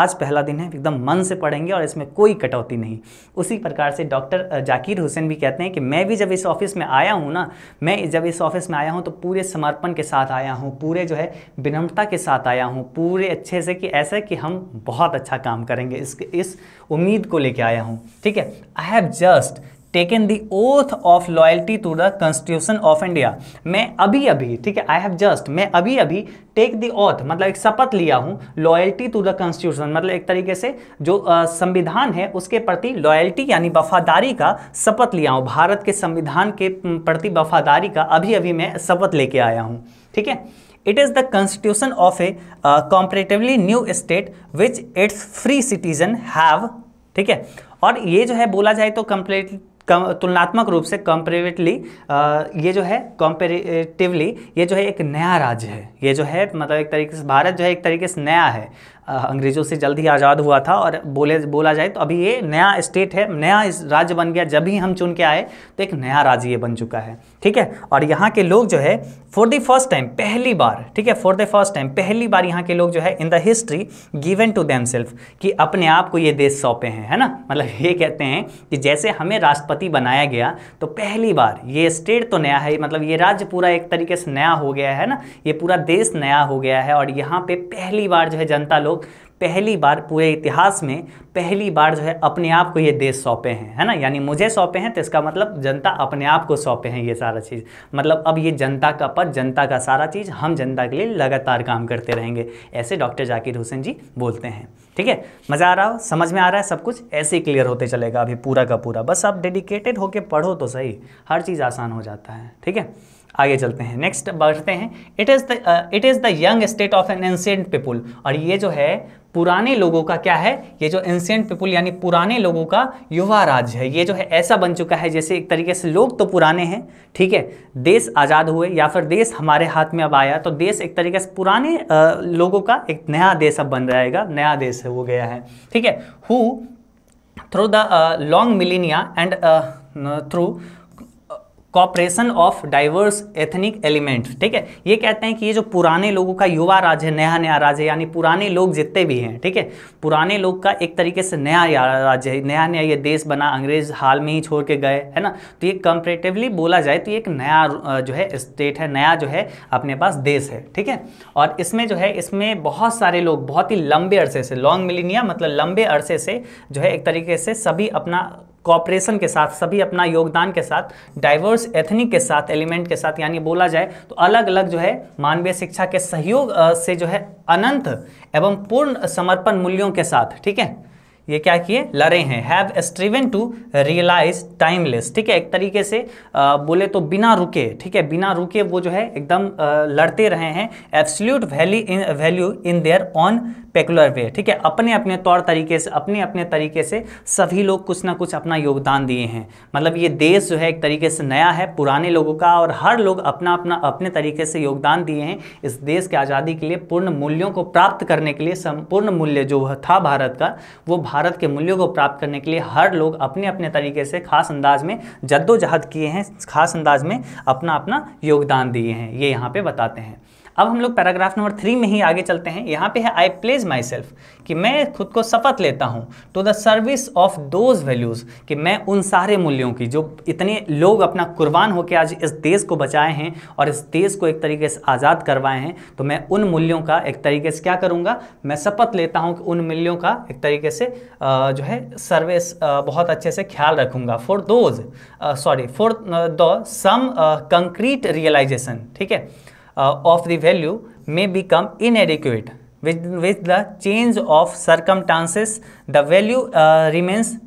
आज पहला दिन है एकदम मन से पढ़ेंगे और इसमें कोई कटौती नहीं उसी प्रकार से डॉक्टर जाकिर हुसैन भी कहते हैं कि मैं भी जब इस ऑफिस में आया हूँ ना मैं जब इस ऑफिस में आया हूँ तो पूरे समर्पण के साथ आया हूँ पूरे जो है बिना विनम्रता के साथ आया हूँ पूरे अच्छे से कि ऐसे कि हम बहुत अच्छा काम करेंगे इस इस उम्मीद को लेके आया हूँ ठीक है I have just taken the oath of loyalty to the constitution of India मैं अभी अभी ठीक है आई हैव जस्ट मैं अभी अभी टेक दी ओथ मतलब एक शपथ लिया हूँ लॉयल्टी टू द कॉन्स्टिट्यूशन मतलब एक तरीके से जो संविधान है उसके प्रति लॉयल्टी यानी वफादारी का शपथ लिया हूँ भारत के संविधान के प्रति वफादारी का अभी अभी मैं शपथ लेके आया हूँ ठीक है it is the constitution of a comparatively new state which its free citizen have ठीक है और ये जो है बोला जाए तो कंप्लीट तुलनात्मक रूप से कंपेरेटिवली uh, ये जो है कंपेरेटिवली ये जो है एक नया राज्य है ये जो है मतलब एक तरीके से भारत जो है एक तरीके से नया है अंग्रेज़ों से जल्द ही आज़ाद हुआ था और बोले बोला जाए तो अभी ये नया स्टेट है नया राज्य बन गया जब ही हम चुन के आए तो एक नया राज्य ये बन चुका है ठीक है और यहाँ के लोग जो है फॉर द फर्स्ट टाइम पहली बार ठीक है फॉर द फर्स्ट टाइम पहली बार यहाँ के लोग जो है in the history given to themselves कि अपने आप को ये देश सौंपे हैं है ना मतलब ये कहते हैं कि जैसे हमें राष्ट्रपति बनाया गया तो पहली बार ये स्टेट तो नया है मतलब ये राज्य पूरा एक तरीके से नया हो गया है ना ये पूरा देश नया हो गया है और यहाँ पर पहली बार जो है जनता लोग लोग पहली बार पूरे इतिहास में पहली बार जो है अपने आप को ये देश सौंपे हैं है ना यानी मुझे सौंपे हैं तो इसका मतलब जनता अपने आप को सौंपे हैं ये सारा चीज़ मतलब अब ये जनता का पद जनता का सारा चीज़ हम जनता के लिए लगातार काम करते रहेंगे ऐसे डॉक्टर जाकिर हुसैन जी बोलते हैं ठीक है मज़ा आ रहा हो समझ में आ रहा है सब कुछ ऐसे ही क्लियर होते चलेगा अभी पूरा का पूरा बस आप डेडिकेटेड होकर पढ़ो तो सही हर चीज़ आसान हो जाता है ठीक है आगे चलते हैं नेक्स्ट बढ़ते हैं it is the it is the young state of an ancient people और ये जो है पुराने लोगों का क्या है ये जो एंशियंट पीपुल यानी पुराने लोगों का युवा राज्य है ये जो है ऐसा बन चुका है जैसे एक तरीके से लोग तो पुराने हैं ठीक है देश आज़ाद हुए या फिर देश हमारे हाथ में अब आया तो देश एक तरीके से पुराने uh, लोगों का एक नया देश अब बन जाएगा नया देश हो गया है ठीक है who through the long millennia and through cooperation of diverse ethnic element ठीक है ये कहते हैं कि ये जो पुराने लोगों का युवा राज्य है नया नया राज्य है यानी पुराने लोग जितने भी हैं ठीक है पुराने लोग का एक तरीके से नया राज्य है नया नया ये देश बना अंग्रेज हाल में ही छोड़ के गए है ना तो ये कंपेरेटिवली बोला जाए तो ये एक नया जो है स्टेट है नया जो है अपने पास देश है ठीक है और इसमें जो है इसमें बहुत सारे लोग बहुत ही लंबे अरसे से लॉन्ग मिलीनिया मतलब लंबे अरसे से जो है एक तरीके से सभी अपना कॉपरेशन के साथ सभी अपना योगदान के साथ डाइवर्स एथनिक के साथ एलिमेंट के साथ यानी बोला जाए तो अलग अलग जो है मानवीय शिक्षा के सहयोग से जो है अनंत एवं पूर्ण समर्पण मूल्यों के साथ ठीक है ये क्या किए लड़े हैं have striven to realise timeless ठीक है एक तरीके से आ, बोले तो बिना रुके ठीक है बिना रुके वो जो है एकदम आ, लड़ते रहे हैं absolute value in value in their own peculiar way ठीक है अपने अपने तौर तरीके से अपने अपने तरीके से सभी लोग कुछ ना कुछ अपना योगदान दिए हैं मतलब ये देश जो है एक तरीके से नया है पुराने लोगों का और हर लोग अपना अपना अपने तरीके से योगदान दिए हैं इस देश की आज़ादी के लिए पूर्ण मूल्यों को प्राप्त करने के लिए संपूर्ण मूल्य जो था भारत का वो भारत के मूल्यों को प्राप्त करने के लिए हर लोग अपने अपने तरीके से खास अंदाज में जद्दोजहद किए हैं खास अंदाज में अपना अपना योगदान दिए हैं ये यहाँ पर बताते हैं अब हम लोग पैराग्राफ नंबर थ्री में ही आगे चलते हैं यहाँ पे है आई प्लेज माई सेल्फ कि मैं खुद को शपथ लेता हूँ to the service of those values कि मैं उन सारे मूल्यों की जो इतने लोग अपना कुर्बान होकर आज इस देश को बचाए हैं और इस देश को एक तरीके से आज़ाद करवाए हैं तो मैं उन मूल्यों का एक तरीके से क्या करूँगा मैं शपथ लेता हूँ कि उन मूल्यों का एक तरीके से जो है सर्विस बहुत अच्छे से ख्याल रखूँगा for those sorry for the some concrete realisation ठीक है of the value may become inadequate with, with the change of circumstances the value remains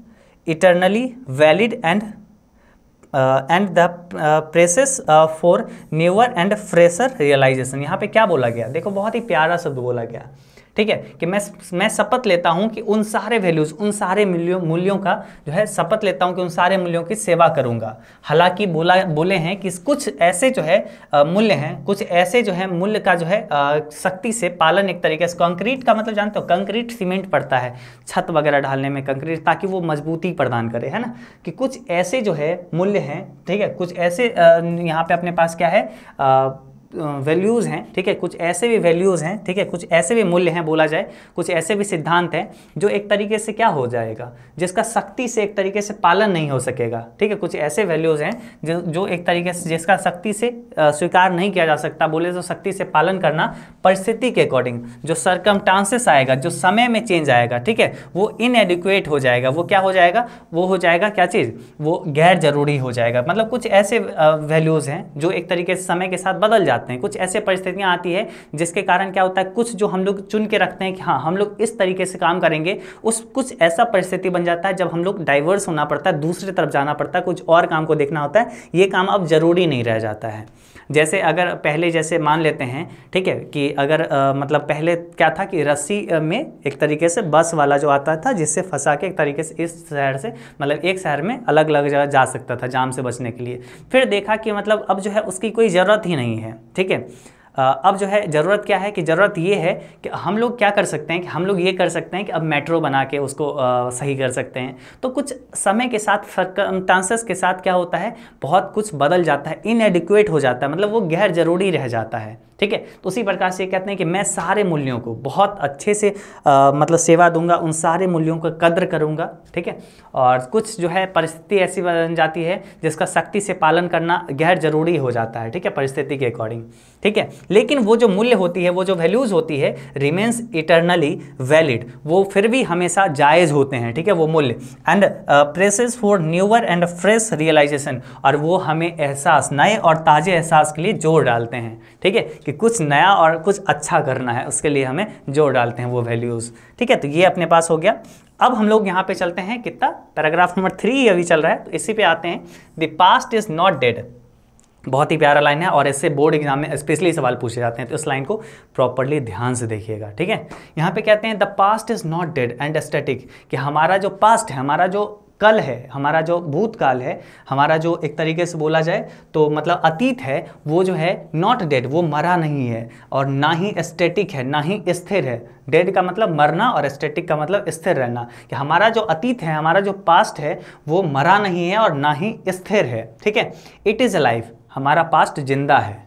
eternally valid and uh, and the presses for newer and fresher realisation यहाँ पे क्या बोला गया देखो बहुत ही प्यारा शब्द बोला गया ठीक है कि मैं मैं शपथ लेता हूँ कि उन सारे वैल्यूज़ उन सारे मूल्यों मूल्यों का जो है शपथ लेता हूँ कि उन सारे मूल्यों की सेवा करूँगा हालांकि बोला बोले हैं कि कुछ ऐसे जो है मूल्य हैं कुछ ऐसे जो है मूल्य का जो है शक्ति से पालन एक तरीके से कंक्रीट का मतलब जानते हो कंक्रीट सीमेंट पड़ता है छत वगैरह ढालने में कंक्रीट ताकि वो मजबूती प्रदान करे है ना कि कुछ ऐसे जो है मूल्य हैं ठीक है कुछ ऐसे यहाँ पे अपने पास क्या है आ, वैल्यूज़ हैं ठीक है कुछ ऐसे भी वैल्यूज़ हैं ठीक है कुछ ऐसे भी मूल्य हैं बोला जाए कुछ ऐसे भी सिद्धांत हैं जो एक तरीके से क्या हो जाएगा जिसका सख्ती से एक तरीके से पालन नहीं हो सकेगा ठीक है कुछ ऐसे वैल्यूज़ हैं जो जो एक तरीके से जिसका सख्ती से स्वीकार नहीं किया जा सकता बोले तो सख्ती से पालन करना परिस्थिति के अकॉर्डिंग जो सरकम आएगा जो समय में चेंज आएगा ठीक है वो इनएडिकुएट हो जाएगा वो क्या हो जाएगा वो हो जाएगा क्या चीज़ वो गैर जरूरी हो जाएगा मतलब कुछ ऐसे वैल्यूज़ हैं जो एक तरीके से समय के साथ बदल जाते जाते हैं कुछ ऐसे परिस्थितियां आती है जिसके कारण क्या होता है कुछ जो हम लोग चुन के रखते हैं कि हाँ हम लोग इस तरीके से काम करेंगे उस कुछ ऐसा परिस्थिति बन जाता है जब हम लोग डाइवर्स होना पड़ता है दूसरी तरफ जाना पड़ता है कुछ और काम को देखना होता है ये काम अब ज़रूरी नहीं रह जाता है जैसे अगर पहले जैसे मान लेते हैं ठीक है कि अगर आ, मतलब पहले क्या था कि रस्सी में एक तरीके से बस वाला जो आता था जिससे फंसा के एक तरीके से इस शहर से मतलब एक शहर में अलग अलग जगह जा सकता था जाम से बचने के लिए फिर देखा कि मतलब अब जो है उसकी कोई ज़रूरत ही नहीं है ठीक है अब जो है ज़रूरत क्या है कि ज़रूरत ये है कि हम लोग क्या कर सकते हैं कि हम लोग ये कर सकते हैं कि अब मेट्रो बना के उसको आ, सही कर सकते हैं तो कुछ समय के साथ सरकमटांसेस के साथ क्या होता है बहुत कुछ बदल जाता है इनएडिक्वेट हो जाता है मतलब वो गैर ज़रूरी रह जाता है ठीक है तो उसी प्रकार से कहते हैं कि मैं सारे मूल्यों को बहुत अच्छे से आ, मतलब सेवा दूंगा उन सारे मूल्यों का कद्र करूंगा ठीक है और कुछ जो है परिस्थिति ऐसी बन जाती है जिसका सख्ती से पालन करना गैर जरूरी हो जाता है ठीक है परिस्थिति के अकॉर्डिंग ठीक है लेकिन वो जो मूल्य होती है वो जो वैल्यूज़ होती है रिमेन्स इटरनली वैलिड वो फिर भी हमेशा जायज़ होते हैं ठीक है वो मूल्य and presses for newer and fresh realisation और वो हमें एहसास नए और ताज़े एहसास के लिए जोर डालते हैं ठीक है कि कुछ नया और कुछ अच्छा करना है उसके लिए हमें जोर डालते हैं वो वैल्यूज़ ठीक है तो ये अपने पास हो गया अब हम लोग यहाँ पे चलते हैं कितना पैराग्राफ नंबर थ्री अभी चल रहा है तो इसी पे आते हैं the past is not dead बहुत ही प्यारा लाइन है और इससे बोर्ड एग्जाम में स्पेशली सवाल पूछे जाते हैं तो इस लाइन को प्रॉपरली ध्यान से देखिएगा ठीक है यहाँ पे कहते हैं the past is not dead and static कि हमारा जो पास्ट है हमारा जो कल है हमारा जो भूतकाल है हमारा जो एक तरीके से बोला जाए तो मतलब अतीत है वो जो है नॉट डेड वो मरा नहीं है और ना ही स्टेटिक है ना ही स्थिर है डेड का मतलब मरना और स्टेटिक का मतलब स्थिर रहना कि हमारा जो अतीत है हमारा जो पास्ट है वो मरा नहीं है और ना ही स्थिर है ठीक है इट इज़ अ लाइफ हमारा पास्ट जिंदा है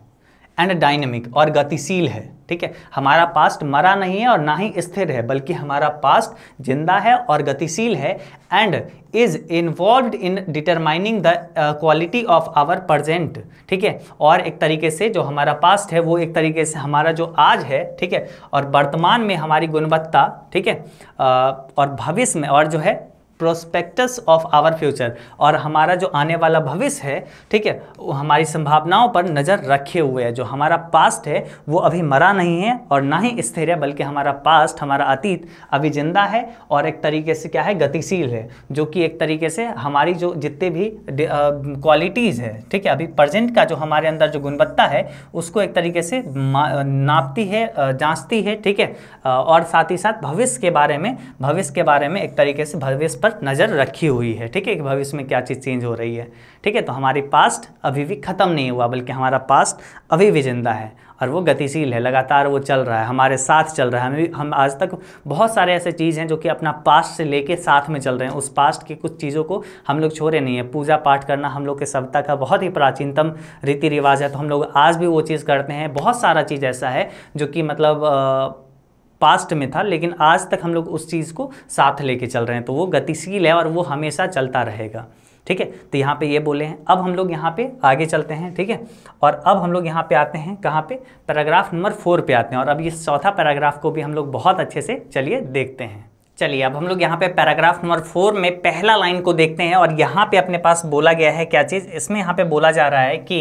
एंड डायनेमिक और गतिशील है ठीक है हमारा पास्ट मरा नहीं है और ना ही स्थिर है बल्कि हमारा पास्ट जिंदा है और गतिशील है and is involve in determining the quality of our present ठीक है और एक तरीके से जो हमारा पास्ट है वो एक तरीके से हमारा जो आज है ठीक है और वर्तमान में हमारी गुणवत्ता ठीक है uh, और भविष्य में और जो है प्रोस्पेक्टस ऑफ आवर फ्यूचर और हमारा जो आने वाला भविष्य है ठीक है हमारी संभावनाओं पर नज़र रखे हुए है जो हमारा पास्ट है वो अभी मरा नहीं है और ना ही स्थिर है बल्कि हमारा पास्ट हमारा अतीत अभी जिंदा है और एक तरीके से क्या है गतिशील है जो कि एक तरीके से हमारी जो जितने भी क्वालिटीज़ है ठीक है अभी प्रजेंट का जो हमारे अंदर जो गुणवत्ता है उसको एक तरीके से नापती है जाँचती है ठीक है और साथ ही साथ भविष्य के बारे में भविष्य के बारे में एक तरीके से भविष्य पर नज़र रखी हुई है ठीक है कि भविष्य में क्या चीज़ चेंज हो रही है ठीक है तो हमारी पास्ट अभी भी ख़त्म नहीं हुआ बल्कि हमारा पास्ट अभी भी ज़िंदा है और वो गतिशील है लगातार वो चल रहा है हमारे साथ चल रहा है हमें हम आज तक बहुत सारे ऐसे चीज़ हैं जो कि अपना पास्ट से लेके साथ में चल रहे हैं उस पास्ट की कुछ चीज़ों को हम लोग छोड़े नहीं है पूजा पाठ करना हम लोग के सभ्यता का बहुत ही प्राचीनतम रीति रिवाज है तो हम लोग आज भी वो चीज़ करते हैं बहुत सारा चीज़ ऐसा है जो कि मतलब आ, पास्ट में था लेकिन आज तक हम लोग उस चीज़ को साथ लेके चल रहे हैं तो वो गतिशील है और वो हमेशा चलता रहेगा ठीक है तो यहाँ पे ये बोले हैं अब हम लोग यहाँ पे आगे चलते हैं ठीक है और अब हम लोग यहाँ पे आते हैं कहाँ पे पैराग्राफ नंबर फोर पे आते हैं और अब ये चौथा पैराग्राफ को भी हम लोग बहुत अच्छे से चलिए देखते हैं चलिए अब हम लोग यहाँ पे पैराग्राफ नंबर फोर में पहला लाइन को देखते हैं और यहाँ पे अपने पास बोला गया है क्या चीज़ इसमें यहाँ पे बोला जा रहा है कि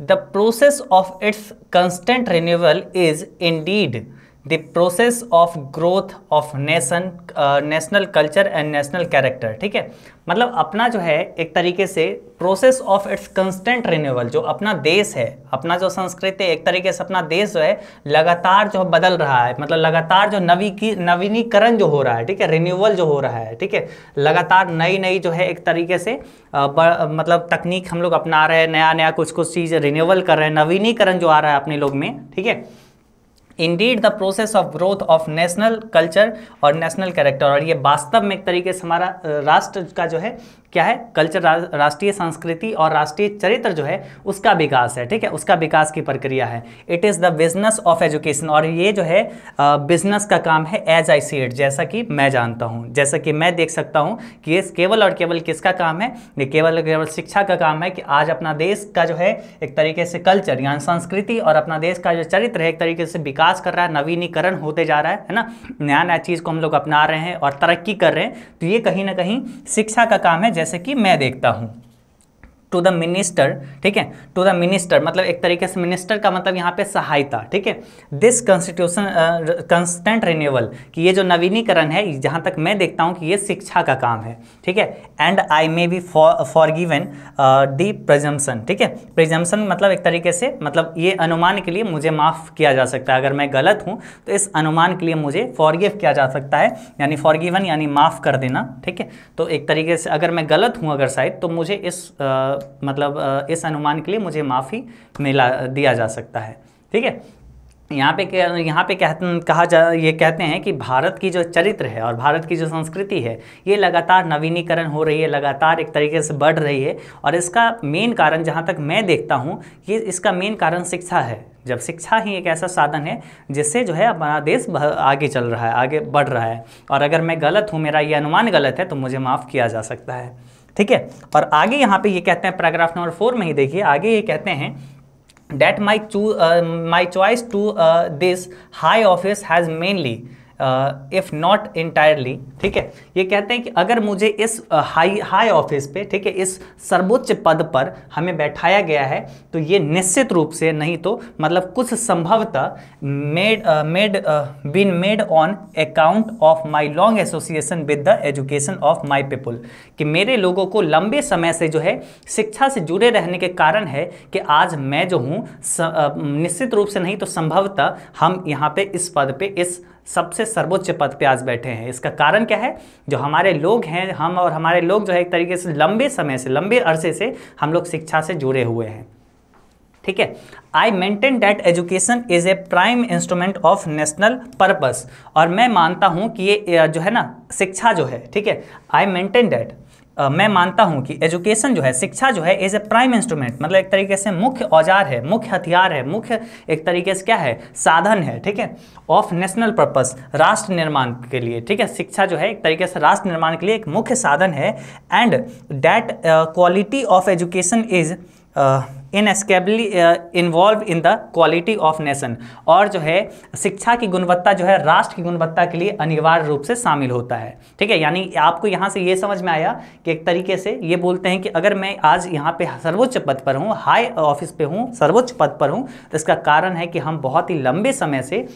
the process of its constant renewal is indeed the process of growth of nation national culture and national character ठीक है मतलब अपना जो है एक तरीके से process of its constant renewal जो अपना देश है अपना जो संस्कृति है एक तरीके से अपना देश जो है लगातार जो बदल रहा है मतलब लगातार जो नवी की नवीनीकरण जो हो रहा है ठीक है रिन्यूअल जो हो रहा है ठीक है लगातार नई नई जो है एक तरीके से आ, मतलब तकनीक हम लोग अपना रहे हैं नया नया कुछ कुछ चीज़ रिन्यूअल कर रहे हैं नवीनीकरण जो आ रहा है अपने लोग में ठीक है indeed the process of growth of national culture और नेशनल कैरेक्टर और ये वास्तव में एक तरीके से हमारा राष्ट्र का जो है क्या है कल्चर राष्ट्रीय संस्कृति और राष्ट्रीय चरित्र जो है उसका विकास है ठीक है उसका विकास की प्रक्रिया है it is the business of education और ये जो है बिजनेस का काम है एज आई सी इट जैसा कि मैं जानता हूँ जैसा कि मैं देख सकता हूँ कि ये केवल और केवल किसका काम है ये केवल और केवल शिक्षा का काम है कि आज अपना देश का जो है एक तरीके से कल्चर यानी संस्कृति और अपना देश का जो चरित्र है एक तरीके से विकास विकास कर रहा है नवीनीकरण होते जा रहा है है ना नया नया चीज़ को हम लोग अपना रहे हैं और तरक्की कर रहे हैं तो ये कहीं ना कहीं शिक्षा का काम है जैसे कि मैं देखता हूँ टू द मिनिस्टर ठीक है टू द मिनिस्टर मतलब एक तरीके से मिनिस्टर का मतलब यहाँ पे सहायता ठीक है दिस कॉन्स्टिट्यूशन कंस्टेंट रिन्यूअल कि ये जो नवीनीकरण है जहाँ तक मैं देखता हूँ कि ये शिक्षा का काम है ठीक है and I may be forgiven the presumption ठीक है प्रजम्सन मतलब एक तरीके से मतलब ये अनुमान के लिए मुझे माफ़ किया जा सकता है अगर मैं गलत हूँ तो इस अनुमान के लिए मुझे फॉरगिव किया जा सकता है यानी फॉर गिवन यानी माफ़ कर देना ठीक है तो एक तरीके से अगर मैं गलत हूँ अगर शायद तो मुझे इस uh, मतलब इस अनुमान के लिए मुझे माफ़ी मिला दिया जा सकता है ठीक है यहाँ पे यहाँ पे कह कहा जा ये कहते हैं कि भारत की जो चरित्र है और भारत की जो संस्कृति है ये लगातार नवीनीकरण हो रही है लगातार एक तरीके से बढ़ रही है और इसका मेन कारण जहाँ तक मैं देखता हूँ ये इसका मेन कारण शिक्षा है जब शिक्षा ही एक ऐसा साधन है जिससे जो है अपना देश आगे चल रहा है आगे बढ़ रहा है और अगर मैं गलत हूँ मेरा ये अनुमान गलत है तो मुझे माफ़ किया जा सकता है ठीक है और आगे यहाँ पे ये कहते हैं पैराग्राफ नंबर फोर में ही देखिए आगे ये कहते हैं डेट माई चू my choice to this high office has mainly if not entirely ठीक है ये कहते हैं कि अगर मुझे इस हाई हाई ऑफिस पे ठीक है इस सर्वोच्च पद पर हमें बैठाया गया है तो ये निश्चित रूप से नहीं तो मतलब कुछ संभवतः made made been made on account of my long association with the education of my people कि मेरे लोगों को लंबे समय से जो है शिक्षा से जुड़े रहने के कारण है कि आज मैं जो हूँ निश्चित रूप से नहीं तो संभवतः हम यहाँ पे इस पद पे इस सबसे सर्वोच्च पद पे आज बैठे हैं इसका कारण क्या है जो हमारे लोग हैं हम और हमारे लोग जो है एक तरीके से लंबे समय से लंबे अरसे से हम लोग शिक्षा से जुड़े हुए हैं ठीक है I maintain that education is a prime instrument of national purpose और मैं मानता हूँ कि ये जो है ना शिक्षा जो है ठीक है आई मेंटेन डैट आ, मैं मानता हूँ कि एजुकेशन जो है शिक्षा जो है इज़ ए प्राइम इंस्ट्रूमेंट मतलब एक तरीके से मुख्य औजार है मुख्य हथियार है मुख्य एक तरीके से क्या है साधन है ठीक है ऑफ नेशनल पर्पस राष्ट्र निर्माण के लिए ठीक है शिक्षा जो है एक तरीके से राष्ट्र निर्माण के लिए एक मुख्य साधन है and that quality of education is inescapably involve in the quality of nation और जो है शिक्षा की गुणवत्ता जो है राष्ट्र की गुणवत्ता के लिए अनिवार्य रूप से शामिल होता है ठीक है यानी आपको यहाँ से ये समझ में आया कि एक तरीके से ये बोलते हैं कि अगर मैं आज यहाँ पे सर्वोच्च पद पर हूँ हाई ऑफिस पे हूँ सर्वोच्च पद पर हूँ तो इसका कारण है कि हम बहुत ही लंबे समय से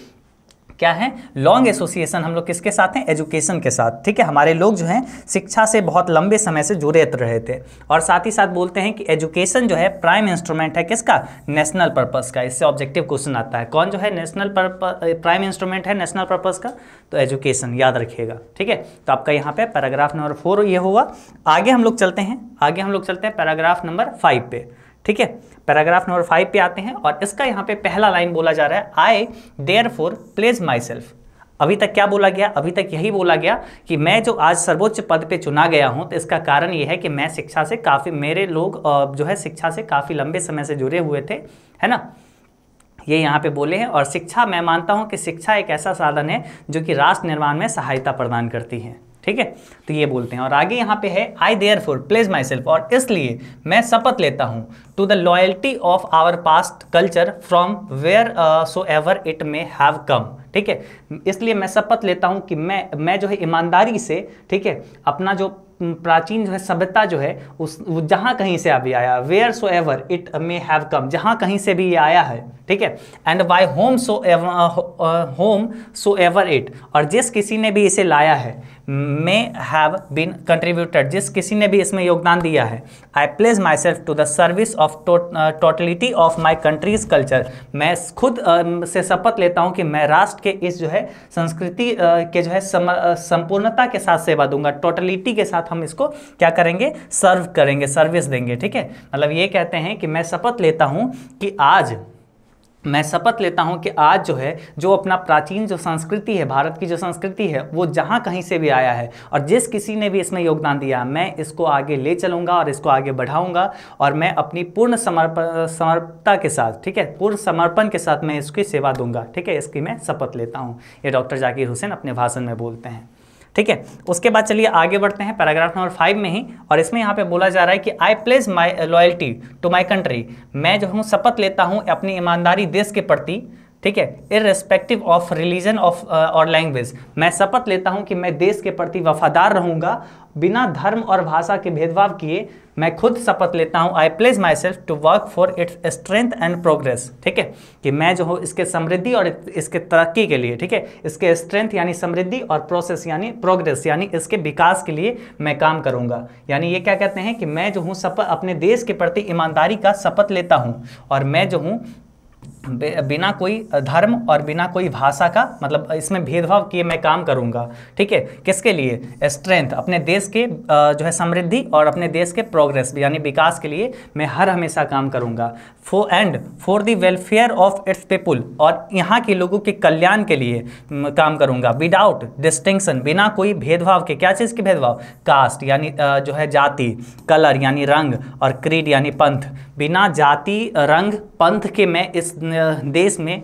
क्या है लॉन्ग एसोसिएशन हम लोग किसके साथ हैं एजुकेशन के साथ ठीक है हमारे लोग जो हैं शिक्षा से बहुत लंबे समय से जुड़े रहे थे और साथ ही साथ बोलते हैं कि एजुकेशन जो है प्राइम इंस्ट्रूमेंट है किसका नेशनल पर्पस का इससे ऑब्जेक्टिव क्वेश्चन आता है कौन जो है नेशनल प्राइम इंस्ट्रूमेंट है नेशनल पर्पस का तो एजुकेशन याद रखिएगा ठीक है तो आपका यहाँ पे पैराग्राफ नंबर फोर ये हुआ आगे हम लोग चलते हैं आगे हम लोग चलते हैं पैराग्राफ नंबर फाइव पे ठीक है पैराग्राफ नंबर फाइव पे आते हैं और इसका यहाँ पे पहला लाइन बोला जा रहा है I therefore pledge myself अभी तक क्या बोला गया अभी तक यही बोला गया कि मैं जो आज सर्वोच्च पद पे चुना गया हूँ तो इसका कारण यह है कि मैं शिक्षा से काफ़ी मेरे लोग जो है शिक्षा से काफ़ी लंबे समय से जुड़े हुए थे है ना ये यहाँ पे बोले हैं और शिक्षा मैं मानता हूँ कि शिक्षा एक ऐसा साधन है जो कि राष्ट्र निर्माण में सहायता प्रदान करती है ठीक है तो ये बोलते हैं और आगे यहाँ पे है I therefore pledge myself और इसलिए मैं शपथ लेता हूँ to the loyalty of our past culture from so ever it may have come ठीक है इसलिए मैं शपथ लेता हूँ कि मैं मैं जो है ईमानदारी से ठीक है अपना जो प्राचीन जो है सभ्यता जो है उस जहाँ कहीं से अभी आया so ever it may have come जहाँ कहीं से भी ये आया है ठीक है and by whomsoever so ever it और जिस किसी ने भी इसे लाया है मे हैव बीन कंट्रीब्यूटेड जिस किसी ने भी इसमें योगदान दिया है I place myself to the service of totality of my country's culture मैं खुद uh, से शपथ लेता हूँ कि मैं राष्ट्र के इस जो है संस्कृति uh, के जो है uh, संपूर्णता के साथ सेवा दूंगा टोटलिटी के साथ हम इसको क्या करेंगे सर्व करेंगे सर्विस देंगे ठीक है मतलब ये कहते हैं कि मैं शपथ लेता हूँ कि आज मैं शपथ लेता हूं कि आज जो है जो अपना प्राचीन जो संस्कृति है भारत की जो संस्कृति है वो जहां कहीं से भी आया है और जिस किसी ने भी इसमें योगदान दिया मैं इसको आगे ले चलूंगा और इसको आगे बढ़ाऊंगा और मैं अपनी पूर्ण समर्पण समर्पता के साथ ठीक है पूर्ण समर्पण के साथ मैं इसकी सेवा दूंगा ठीक है इसकी मैं शपथ लेता हूँ ये डॉक्टर जाकिर हुसैन अपने भाषण में बोलते हैं ठीक है उसके बाद चलिए आगे बढ़ते हैं पैराग्राफ नंबर फाइव में ही और इसमें यहाँ पे बोला जा रहा है कि I pledge my loyalty to my country मैं जो हूँ शपथ लेता हूँ अपनी ईमानदारी देश के प्रति ठीक है इरेस्पेक्टिव ऑफ रिलीजन ऑफ और लैंग्वेज मैं शपथ लेता हूं कि मैं देश के प्रति वफादार रहूंगा बिना धर्म और भाषा के भेदभाव किए मैं खुद शपथ लेता हूं I pledge myself to work for its strength and progress ठीक है कि मैं जो हूँ इसके समृद्धि और इसके तरक्की के लिए ठीक है इसके स्ट्रेंथ यानी समृद्धि और प्रोसेस यानी प्रोग्रेस यानी इसके विकास के लिए मैं काम करूँगा यानी ये क्या कहते हैं कि मैं जो हूँ शपथ अपने देश के प्रति ईमानदारी का शपथ लेता हूँ और मैं जो हूँ बिना कोई धर्म और बिना कोई भाषा का मतलब इसमें भेदभाव किए मैं काम करूंगा ठीक है किसके लिए स्ट्रेंथ अपने देश के जो है समृद्धि और अपने देश के प्रोग्रेस यानी विकास के लिए मैं हर हमेशा काम करूंगा for and for the welfare of its people और यहाँ के लोगों के कल्याण के लिए काम करूंगा विदाउट डिस्टिंक्शन बिना कोई भेदभाव के क्या चीज़ के भेदभाव कास्ट यानी जो है जाति कलर यानी रंग और क्रीड यानी पंथ बिना जाति रंग पंथ के मैं इस देश में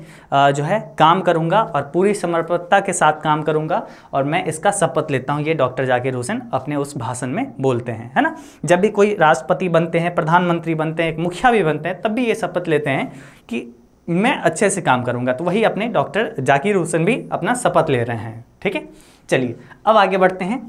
जो है काम करूंगा और पूरी समर्पणता के साथ काम करूंगा और मैं इसका शपथ लेता हूं ये डॉक्टर जाकिर हुसैन अपने उस भाषण में बोलते हैं है ना जब भी कोई राष्ट्रपति बनते हैं प्रधानमंत्री बनते हैं एक मुखिया भी बनते हैं तब भी ये शपथ लेते हैं कि मैं अच्छे से काम करूँगा तो वही अपने डॉक्टर जाकिर हुसैन भी अपना शपथ ले रहे हैं ठीक है चलिए अब आगे बढ़ते हैं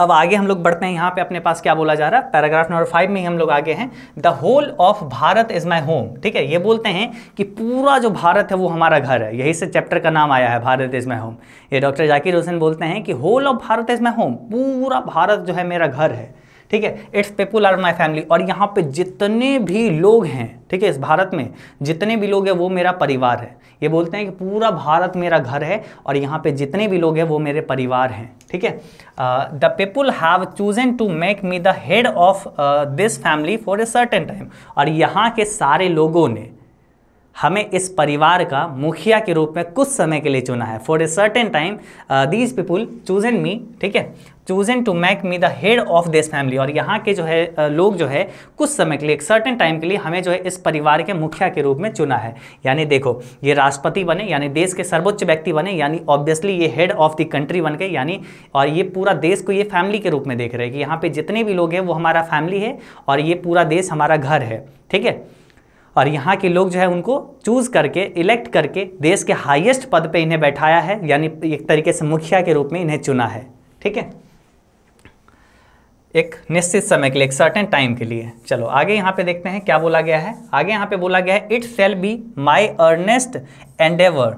अब आगे हम लोग बढ़ते हैं यहाँ पे अपने पास क्या बोला जा रहा है पैराग्राफ नंबर फाइव में ही हम लोग आगे हैं the whole of Bharat is my home ठीक है ये बोलते हैं कि पूरा जो भारत है वो हमारा घर है यही से चैप्टर का नाम आया है भारत इज माई होम ये डॉक्टर जाकिर हुसैन बोलते हैं कि whole of Bharat is my home पूरा भारत जो है मेरा घर है ठीक है its people are my family और यहाँ पे जितने भी लोग हैं ठीक है इस भारत में जितने भी लोग हैं वो मेरा परिवार है ये बोलते हैं कि पूरा भारत मेरा घर है और यहाँ पे जितने भी लोग हैं वो मेरे परिवार हैं ठीक है the people have chosen to make me the head of this family for a certain time और यहाँ के सारे लोगों ने हमें इस परिवार का मुखिया के रूप में कुछ समय के लिए चुना है for a certain time these people choose and me ठीक है chosen to make me the head of this family और यहाँ के जो है लोग जो है कुछ समय के लिए एक सर्टन टाइम के लिए हमें जो है इस परिवार के मुखिया के रूप में चुना है यानी देखो ये राष्ट्रपति बने यानी देश के सर्वोच्च व्यक्ति बने यानी ऑब्वियसली ये हेड ऑफ द कंट्री बन गए यानी और ये पूरा देश को ये फैमिली के रूप में देख रहे हैं कि यहाँ पे जितने भी लोग हैं वो हमारा फैमिली है और ये पूरा देश हमारा घर है ठीक है और यहाँ के लोग जो है उनको चूज़ करके इलेक्ट करके देश के हाइएस्ट पद पर इन्हें बैठाया है यानी एक तरीके से मुखिया के रूप में इन्हें चुना है ठीक है एक निश्चित समय के लिए एक सर्टेन टाइम के लिए चलो आगे यहाँ पे देखते हैं क्या बोला गया है आगे यहाँ पे बोला गया है it shall be my earnest endeavour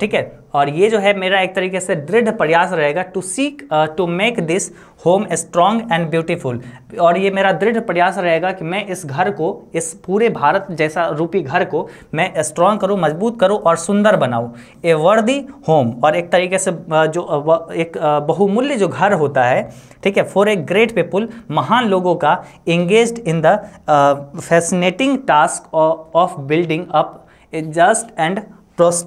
ठीक है और ये जो है मेरा एक तरीके से दृढ़ प्रयास रहेगा to seek to make this home strong and beautiful और ये मेरा दृढ़ प्रयास रहेगा कि मैं इस घर को इस पूरे भारत जैसा रूपी घर को मैं स्ट्रांग करूँ मजबूत करूँ और सुंदर बनाऊँ ए वर्दी होम और एक तरीके से जो एक बहुमूल्य जो घर होता है ठीक है फॉर ए ग्रेट पीपुल महान लोगों का engage in the fascinating task of building up just and 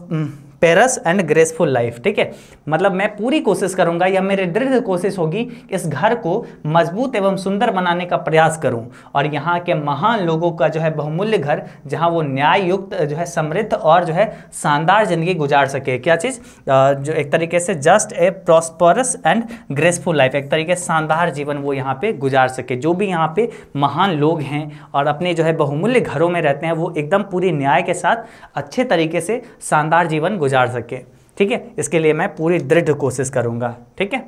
prosperous and graceful life ठीक है मतलब मैं पूरी कोशिश करूंगा या मेरे दृढ़ कोशिश होगी इस घर को मजबूत एवं सुंदर बनाने का प्रयास करूं और यहाँ के महान लोगों का जो है बहुमूल्य घर जहाँ वो न्याय युक्त जो है समृद्ध और जो है शानदार ज़िंदगी गुजार सके क्या चीज़ जो एक तरीके से just a prosperous and graceful life एक तरीके से शानदार जीवन वो यहाँ पे गुजार सके जो भी यहाँ पे महान लोग हैं और अपने जो है बहुमूल्य घरों में रहते हैं वो एकदम पूरी न्याय के साथ अच्छे तरीके से शानदार जीवन गुजार सके ठीक है इसके लिए मैं पूरी दृढ़ कोशिश करूँगा ठीक है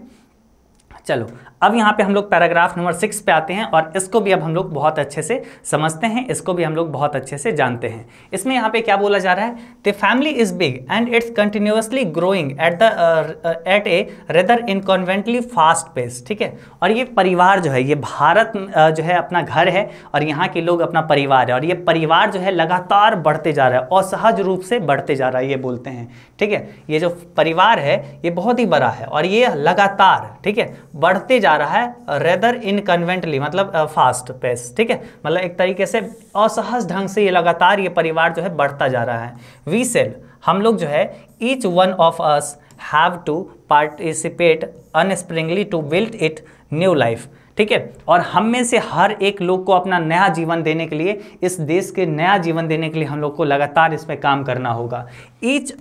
चलो अब यहाँ पे हम लोग पैराग्राफ नंबर सिक्स पे आते हैं और इसको भी अब हम लोग बहुत अच्छे से समझते हैं इसको भी हम लोग बहुत अच्छे से जानते हैं इसमें यहाँ पे क्या बोला जा रहा है the family is big and it's continuously growing at the at a rather inconveniently fast pace ठीक है और ये परिवार जो है ये भारत जो है अपना घर है और यहाँ के लोग अपना परिवार है और ये परिवार जो है लगातार बढ़ते जा रहा है और सहज रूप से बढ़ते जा रहा है ये बोलते हैं ठीक है ये जो परिवार है ये बहुत ही बड़ा है और ये लगातार ठीक है बढ़ते जा जा रहा है रेदर इनकन्वेंटली मतलब फास्ट uh, पेस ठीक है मतलब एक तरीके से असहज ढंग से ये लगातार ये परिवार जो है बढ़ता जा रहा है वी सेल हम लोग जो है each one of us have to participate unsparingly to build it new life ठीक है और हम में से हर एक लोग को अपना नया जीवन देने के लिए इस देश के नया जीवन देने के लिए हम लोग को लगातार इस पर काम करना होगा each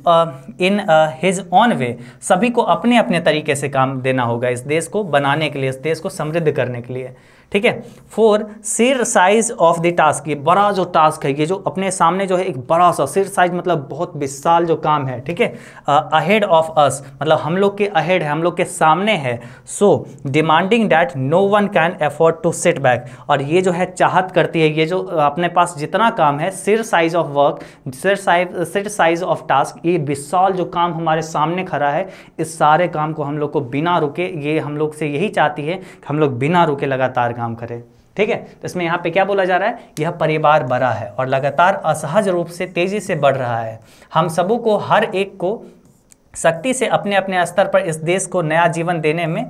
in his own way सभी को अपने अपने तरीके से काम देना होगा इस देश को बनाने के लिए इस देश को समृद्ध करने के लिए ठीक है फोर सिर साइज ऑफ द टास्क ये बड़ा जो टास्क है ये जो अपने सामने जो है एक बड़ा सा सिर साइज मतलब बहुत विशाल जो काम है ठीक है अहेड ऑफ अस मतलब हम लोग के अहेड है हम लोग के सामने है so demanding that no one can afford to set back और ये जो है चाहत करती है ये जो uh, अपने पास जितना काम है sheer size of work sheer size sheer size of task ये विशाल जो काम हमारे सामने खड़ा है इस सारे काम को हम लोग को बिना रुके ये हम लोग से यही चाहती है कि हम लोग बिना रुके लगातार काम करे ठीक है तो इसमें यहाँ पे क्या बोला जा रहा है यह परिवार बड़ा है और लगातार असहज रूप से तेजी से बढ़ रहा है हम सबों को हर एक को शक्ति से अपने अपने स्तर पर इस देश को नया जीवन देने में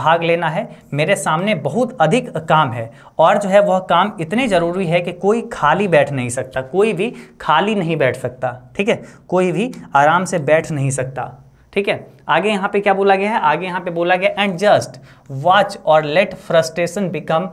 भाग लेना है मेरे सामने बहुत अधिक काम है और जो है वह काम इतने ज़रूरी है कि कोई खाली बैठ नहीं सकता कोई भी खाली नहीं बैठ सकता ठीक है कोई भी आराम से बैठ नहीं सकता ठीक है आगे यहाँ पे क्या बोला गया है आगे यहाँ पे बोला गया एंड जस्ट वॉच और let frustration become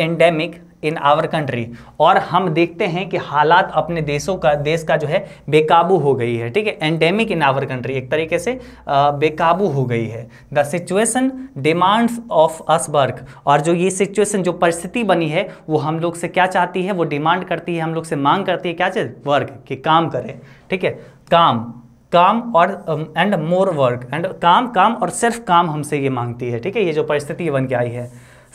endemic in our country और हम देखते हैं कि हालात अपने देशों का देश का जो है बेकाबू हो गई है ठीक है एंडेमिक इन आवर कंट्री एक तरीके से बेकाबू हो गई है the situation demands of us work और जो ये सिचुएशन जो परिस्थिति बनी है वो हम लोग से क्या चाहती है वो डिमांड करती है हम लोग से मांग करती है क्या चीज़ वर्क कि काम करें ठीक है काम काम और एंड मोर वर्क एंड काम काम और सिर्फ काम हमसे ये मांगती है ठीक है ये जो परिस्थिति बन के आई है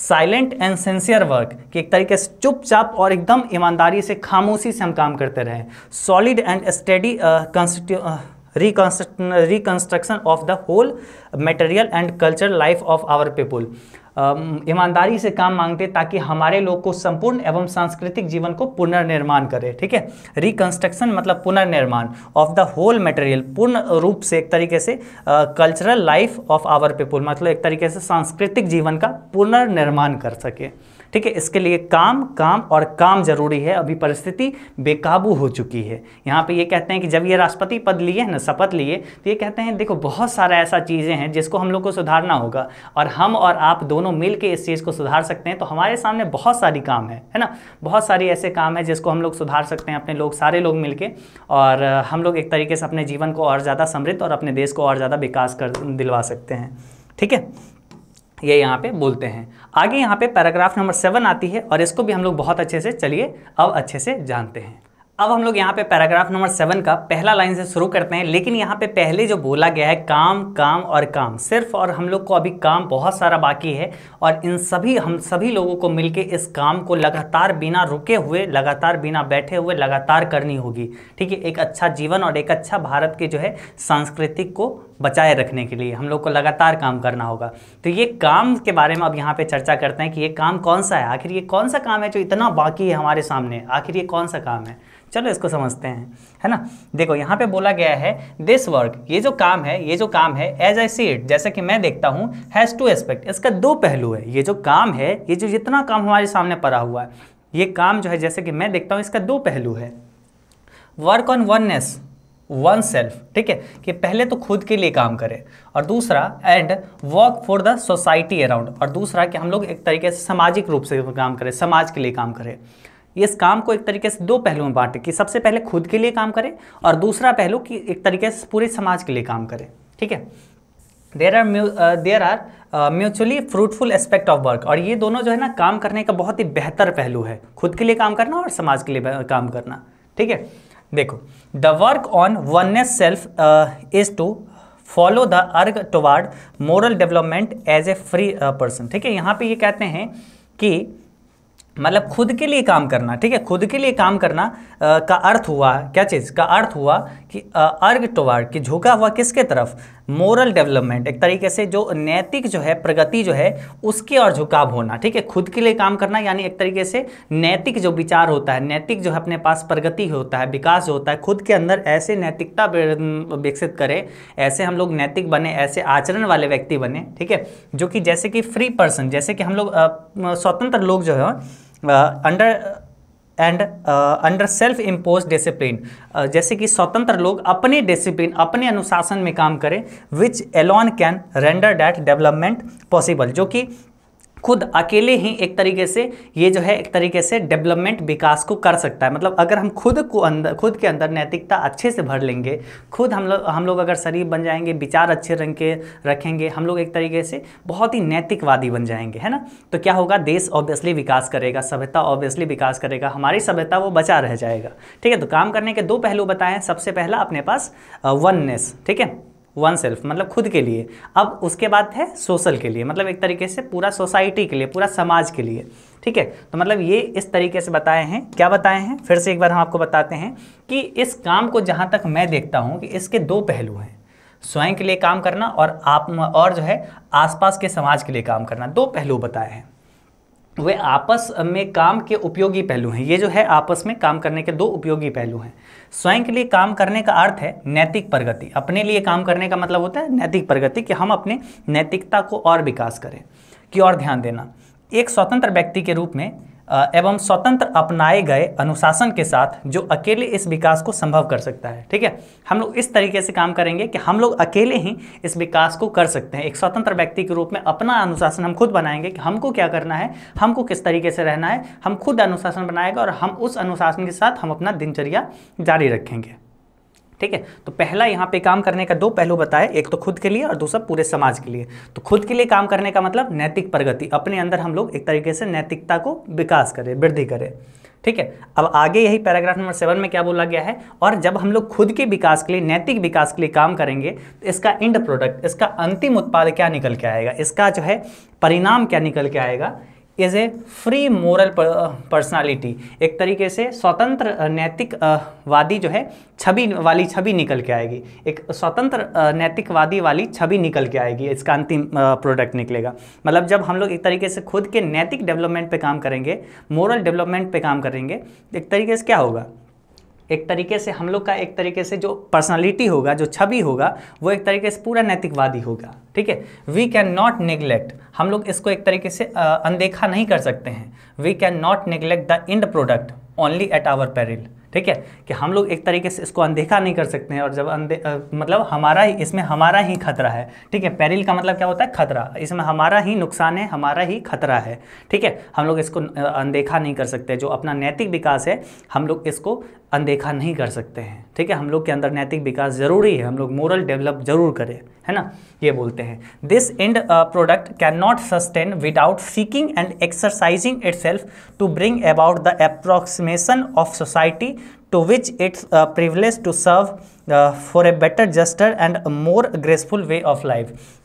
साइलेंट एंड सेंसियर वर्क कि एक तरीके से चुपचाप और एकदम ईमानदारी से खामोशी से हम काम करते रहें solid and study reconstruction of the whole material and culture life of our people ईमानदारी से काम मांगते ताकि हमारे लोग को संपूर्ण एवं सांस्कृतिक जीवन को पुनर्निर्माण करे ठीक है रिकंस्ट्रक्शन मतलब पुनर्निर्माण ऑफ द होल मटेरियल पूर्ण रूप से एक तरीके से cultural life of our people मतलब एक तरीके से सांस्कृतिक जीवन का पुनर्निर्माण कर सके ठीक है इसके लिए काम काम और काम जरूरी है अभी परिस्थिति बेकाबू हो चुकी है यहाँ पे ये कहते हैं कि जब ये राष्ट्रपति पद लिए हैं ना शपथ लिए तो ये कहते हैं देखो बहुत सारा ऐसा चीज़ें हैं जिसको हम लोग को सुधारना होगा और हम और आप दोनों मिल के इस चीज़ को सुधार सकते हैं तो हमारे सामने बहुत सारी काम है है ना बहुत सारी ऐसे काम है जिसको हम लोग सुधार सकते हैं अपने लोग सारे लोग मिल और हम लोग एक तरीके से अपने जीवन को और ज़्यादा समृद्ध और अपने देश को और ज़्यादा विकास कर दिलवा सकते हैं ठीक है ये यहाँ पे बोलते हैं आगे यहाँ पे पैराग्राफ नंबर सेवन आती है और इसको भी हम लोग बहुत अच्छे से चलिए अब अच्छे से जानते हैं अब हम लोग यहाँ पे पैराग्राफ नंबर सेवन का पहला लाइन से शुरू करते हैं लेकिन यहाँ पे पहले जो बोला गया है काम काम और काम सिर्फ और हम लोग को अभी काम बहुत सारा बाकी है और इन सभी हम सभी लोगों को मिलके इस काम को लगातार बिना रुके हुए लगातार बिना बैठे हुए लगातार करनी होगी ठीक है एक अच्छा जीवन और एक अच्छा भारत के जो है सांस्कृतिक को बचाए रखने के लिए हम लोग को लगातार काम करना होगा तो ये काम के बारे में अब यहाँ पे चर्चा करते हैं कि ये काम कौन सा है आखिर ये कौन सा काम है जो इतना बाकी है हमारे सामने आखिर ये कौन सा काम है चलो इसको समझते हैं है ना देखो यहाँ पे बोला गया है दिस वर्क ये जो काम है ये जो काम है एज आई सी इट जैसे कि मैं देखता हूँ हैज़ टू एस्पेक्ट इसका दो पहलू है ये जो काम है ये जो जितना काम हमारे सामने पड़ा हुआ है ये काम जो है जैसे कि मैं देखता हूँ इसका दो पहलू है work on oneness oneself ठीक है कि पहले तो खुद के लिए काम करें और दूसरा and work for the society around और दूसरा कि हम लोग एक तरीके से सामाजिक रूप से काम करें समाज के लिए काम करें इस काम को एक तरीके से दो पहलुओं में बांटे कि सबसे पहले खुद के लिए काम करें और दूसरा पहलू कि एक तरीके से पूरे समाज के लिए काम करें ठीक है there are there are mutually fruitful aspect of work और ये दोनों जो है ना काम करने का बहुत ही बेहतर पहलू है खुद के लिए काम करना और समाज के लिए काम करना ठीक है देखो the work on oneness self is to follow the urge toward moral development as a free person ठीक है यहाँ पे ये कहते हैं कि मतलब खुद के लिए काम करना ठीक है खुद के लिए काम करना आ, uh, का अर्थ हुआ क्या चीज़ का अर्थ हुआ कि अर्ग टोवार्ड कि झुका हुआ किसके तरफ मोरल डेवलपमेंट एक तरीके से जो नैतिक जो है प्रगति जो है उसके और झुकाव होना ठीक है खुद के लिए काम करना यानी एक तरीके से नैतिक जो विचार होता है नैतिक जो है अपने पास प्रगति होता है विकास होता है खुद के अंदर ऐसे नैतिकता विकसित करें ऐसे हम लोग नैतिक बने ऐसे आचरण वाले व्यक्ति बने ठीक है जो कि जैसे कि फ्री पर्सन जैसे कि हम लोग स्वतंत्र लोग जो है under and under self impose discipline जैसे कि स्वतंत्र लोग अपने डिसिप्लिन अपने अनुशासन में काम करें which alone can render that development possible जो कि खुद अकेले ही एक तरीके से ये जो है एक तरीके से डेवलपमेंट विकास को कर सकता है मतलब अगर हम खुद को अंदर खुद के अंदर नैतिकता अच्छे से भर लेंगे खुद हम लोग हम लोग अगर शरीर बन जाएंगे विचार अच्छे रंग के रखेंगे हम लोग एक तरीके से बहुत ही नैतिकवादी बन जाएंगे है ना तो क्या होगा देश ऑब्वियसली विकास करेगा सभ्यता ऑब्वियसली विकास करेगा हमारी सभ्यता वो बचा रह जाएगा ठीक है तो काम करने के दो पहलू बताएं सबसे पहला अपने पास वननेस uh, ठीक है वन सेल्फ मतलब खुद के लिए अब उसके बाद है सोशल के लिए मतलब एक तरीके से पूरा सोसाइटी के लिए पूरा समाज के लिए ठीक है तो मतलब ये इस तरीके से बताए हैं क्या बताए हैं फिर से एक बार हम आपको बताते हैं कि इस काम को जहाँ तक मैं देखता हूँ कि इसके दो पहलू हैं स्वयं के लिए काम करना और आप और जो है आसपास के समाज के लिए काम करना दो पहलू बताए हैं वे आपस में काम के उपयोगी पहलू हैं ये जो है आपस में काम करने के दो उपयोगी पहलू हैं स्वयं के लिए काम करने का अर्थ है नैतिक प्रगति अपने लिए काम करने का मतलब होता है नैतिक प्रगति कि हम अपने नैतिकता को और विकास करें की ओर ध्यान देना एक स्वतंत्र व्यक्ति के रूप में एवं स्वतंत्र अपनाए गए अनुशासन के साथ जो अकेले इस विकास को संभव कर सकता है ठीक है हम लोग इस तरीके से काम करेंगे कि हम लोग अकेले ही इस विकास को कर सकते हैं एक स्वतंत्र व्यक्ति के रूप में अपना अनुशासन हम खुद बनाएंगे कि हमको क्या करना है हमको किस तरीके से रहना है हम खुद अनुशासन बनाएगा और हम उस अनुशासन के साथ हम अपना दिनचर्या जारी रखेंगे ठीक है तो पहला यहाँ पे काम करने का दो पहलू बताए एक तो खुद के लिए और दूसरा पूरे समाज के लिए तो खुद के लिए काम करने का मतलब नैतिक प्रगति अपने अंदर हम लोग एक तरीके से नैतिकता को विकास करें वृद्धि करें ठीक है अब आगे यही पैराग्राफ नंबर सेवन में क्या बोला गया है और जब हम लोग खुद के विकास के लिए नैतिक विकास के लिए काम करेंगे तो इसका एंड प्रोडक्ट इसका अंतिम उत्पाद क्या निकल के आएगा इसका जो है परिणाम क्या निकल के आएगा is a free moral personality एक तरीके से स्वतंत्र uh, नैतिक uh, वादी जो है छवि वाली छवि निकल के आएगी एक स्वतंत्र uh, नैतिकवादी वाली छवि निकल के आएगी इसका अंतिम प्रोडक्ट निकलेगा मतलब जब हम लोग एक तरीके से खुद के नैतिक डेवलपमेंट पे काम करेंगे मोरल डेवलपमेंट पे काम करेंगे एक तरीके से क्या होगा एक तरीके से हम लोग का एक तरीके से जो पर्सनालिटी होगा जो छवि होगा वो एक तरीके से पूरा नैतिकवादी होगा ठीक है वी कैन नॉट निगलेक्ट हम लोग इसको एक तरीके से अनदेखा नहीं कर सकते हैं we can not neglect the end product only at our peril ठीक है कि हम लोग एक तरीके से इसको अनदेखा नहीं कर सकते हैं और जब अनदे आ, मतलब हमारा ही इसमें हमारा ही खतरा है ठीक है पेरिल का मतलब क्या होता है खतरा इसमें हमारा ही नुकसान है हमारा ही खतरा है ठीक है हम लोग इसको अनदेखा नहीं कर सकते जो अपना नैतिक विकास है हम लोग इसको अनदेखा नहीं कर सकते हैं ठीक है हम लोग के अंदर नैतिक विकास जरूरी है हम लोग मोरल डेवलप जरूर करें है ना ये बोलते हैं this end product can not sustain without seeking and exercising itself to bring about the approximation of society to which it's privilege to serve for a better juster and more graceful way of life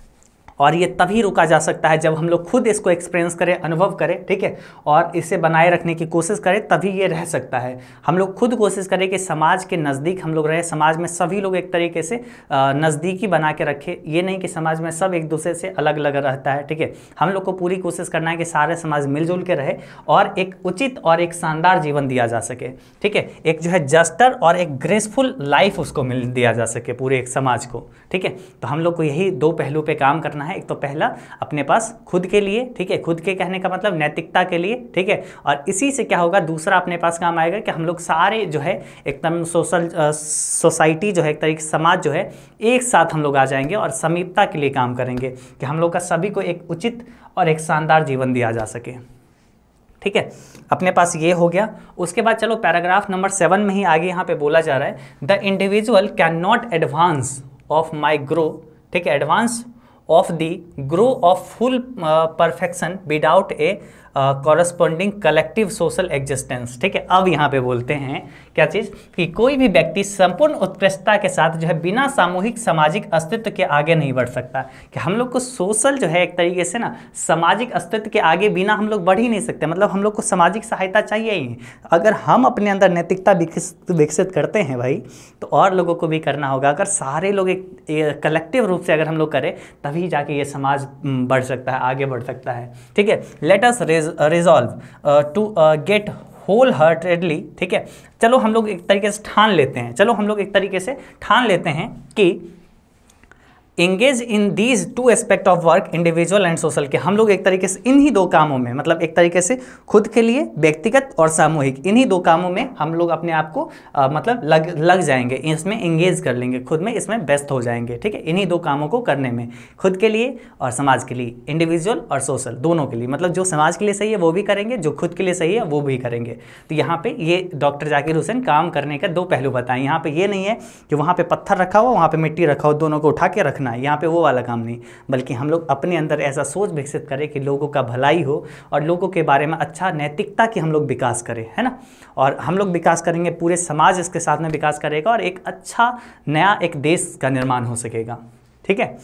और ये तभी रोका जा सकता है जब हम लोग खुद इसको एक्सपीरियंस करें अनुभव करें ठीक है और इसे बनाए रखने की कोशिश करें तभी ये रह सकता है हम लोग खुद कोशिश करें कि समाज के नज़दीक हम लोग रहें समाज में सभी लोग एक तरीके से नज़दीकी बना के रखें ये नहीं कि समाज में सब एक दूसरे से अलग अलग रहता है ठीक है हम लोग को पूरी कोशिश करना है कि सारे समाज मिलजुल के रहे और एक उचित और एक शानदार जीवन दिया जा सके ठीक है एक जो है जस्टर और एक ग्रेसफुल लाइफ उसको मिल दिया जा सके पूरे एक समाज को ठीक है तो हम लोग को यही दो पहलू पर काम करना है है एक तो पहला अपने पास खुद के लिए ठीक है खुद के कहने का मतलब नैतिकता के लिए ठीक है और इसी से क्या होगा दूसरा अपने पास काम आएगा कि हम लोग सारे जो है एकदम सोशल सोसाइटी जो है एक तरीके समाज जो है एक साथ हम लोग आ जाएंगे और समीपता के लिए काम करेंगे कि हम लोग का सभी को एक उचित और एक शानदार जीवन दिया जा सके ठीक है अपने पास ये हो गया उसके बाद चलो पैराग्राफ नंबर सेवन में ही आगे यहाँ पे बोला जा रहा है the individual can not advance of my grow ठीक है advance of the grow of full uh, perfection without a corresponding collective social existence ठीक है अब यहाँ पे बोलते हैं क्या चीज़ कि कोई भी व्यक्ति संपूर्ण उत्कृष्टता के साथ जो है बिना सामूहिक सामाजिक अस्तित्व के आगे नहीं बढ़ सकता कि हम लोग को सोशल जो है एक तरीके से ना सामाजिक अस्तित्व के आगे बिना हम लोग बढ़ ही नहीं सकते मतलब हम लोग को सामाजिक सहायता चाहिए ही अगर हम अपने अंदर नैतिकता विकसित करते हैं भाई तो और लोगों को भी करना होगा अगर सारे लोग एक कलेक्टिव रूप से अगर हम लोग करें तभी जाके ये समाज बढ़ सकता है आगे बढ़ सकता है ठीक है let's raise resolve to get wholeheartedly ठीक है चलो हम लोग एक तरीके से ठान लेते हैं चलो हम लोग एक तरीके से ठान लेते हैं कि engage in these two aspect of work individual and social के हम लोग एक तरीके से इन्हीं दो कामों में मतलब एक तरीके से खुद के लिए व्यक्तिगत और सामूहिक इन्हीं दो कामों में हम लोग अपने आप को मतलब लग लग जाएंगे इसमें इंगेज कर लेंगे खुद में इसमें व्यस्त हो जाएंगे ठीक है इन्हीं दो कामों को करने में खुद के लिए और समाज के लिए इंडिविजुअल और सोशल दोनों के लिए मतलब जो समाज के लिए सही है वो भी करेंगे जो खुद के लिए सही है वो भी करेंगे तो यहाँ पे ये डॉक्टर जाकिर हुसैन काम करने का दो पहलू बताएं यहाँ पर ये नहीं है कि वहाँ पर पत्थर रखा हुआ वहाँ पर मिट्टी रखा हो दोनों को उठा के रखना करना यहाँ पे वो वाला काम नहीं बल्कि हम लोग अपने अंदर ऐसा सोच विकसित करें कि लोगों का भलाई हो और लोगों के बारे में अच्छा नैतिकता की हम लोग विकास करें है ना और हम लोग विकास करेंगे पूरे समाज इसके साथ में विकास करेगा और एक अच्छा नया एक देश का निर्माण हो सकेगा ठीक है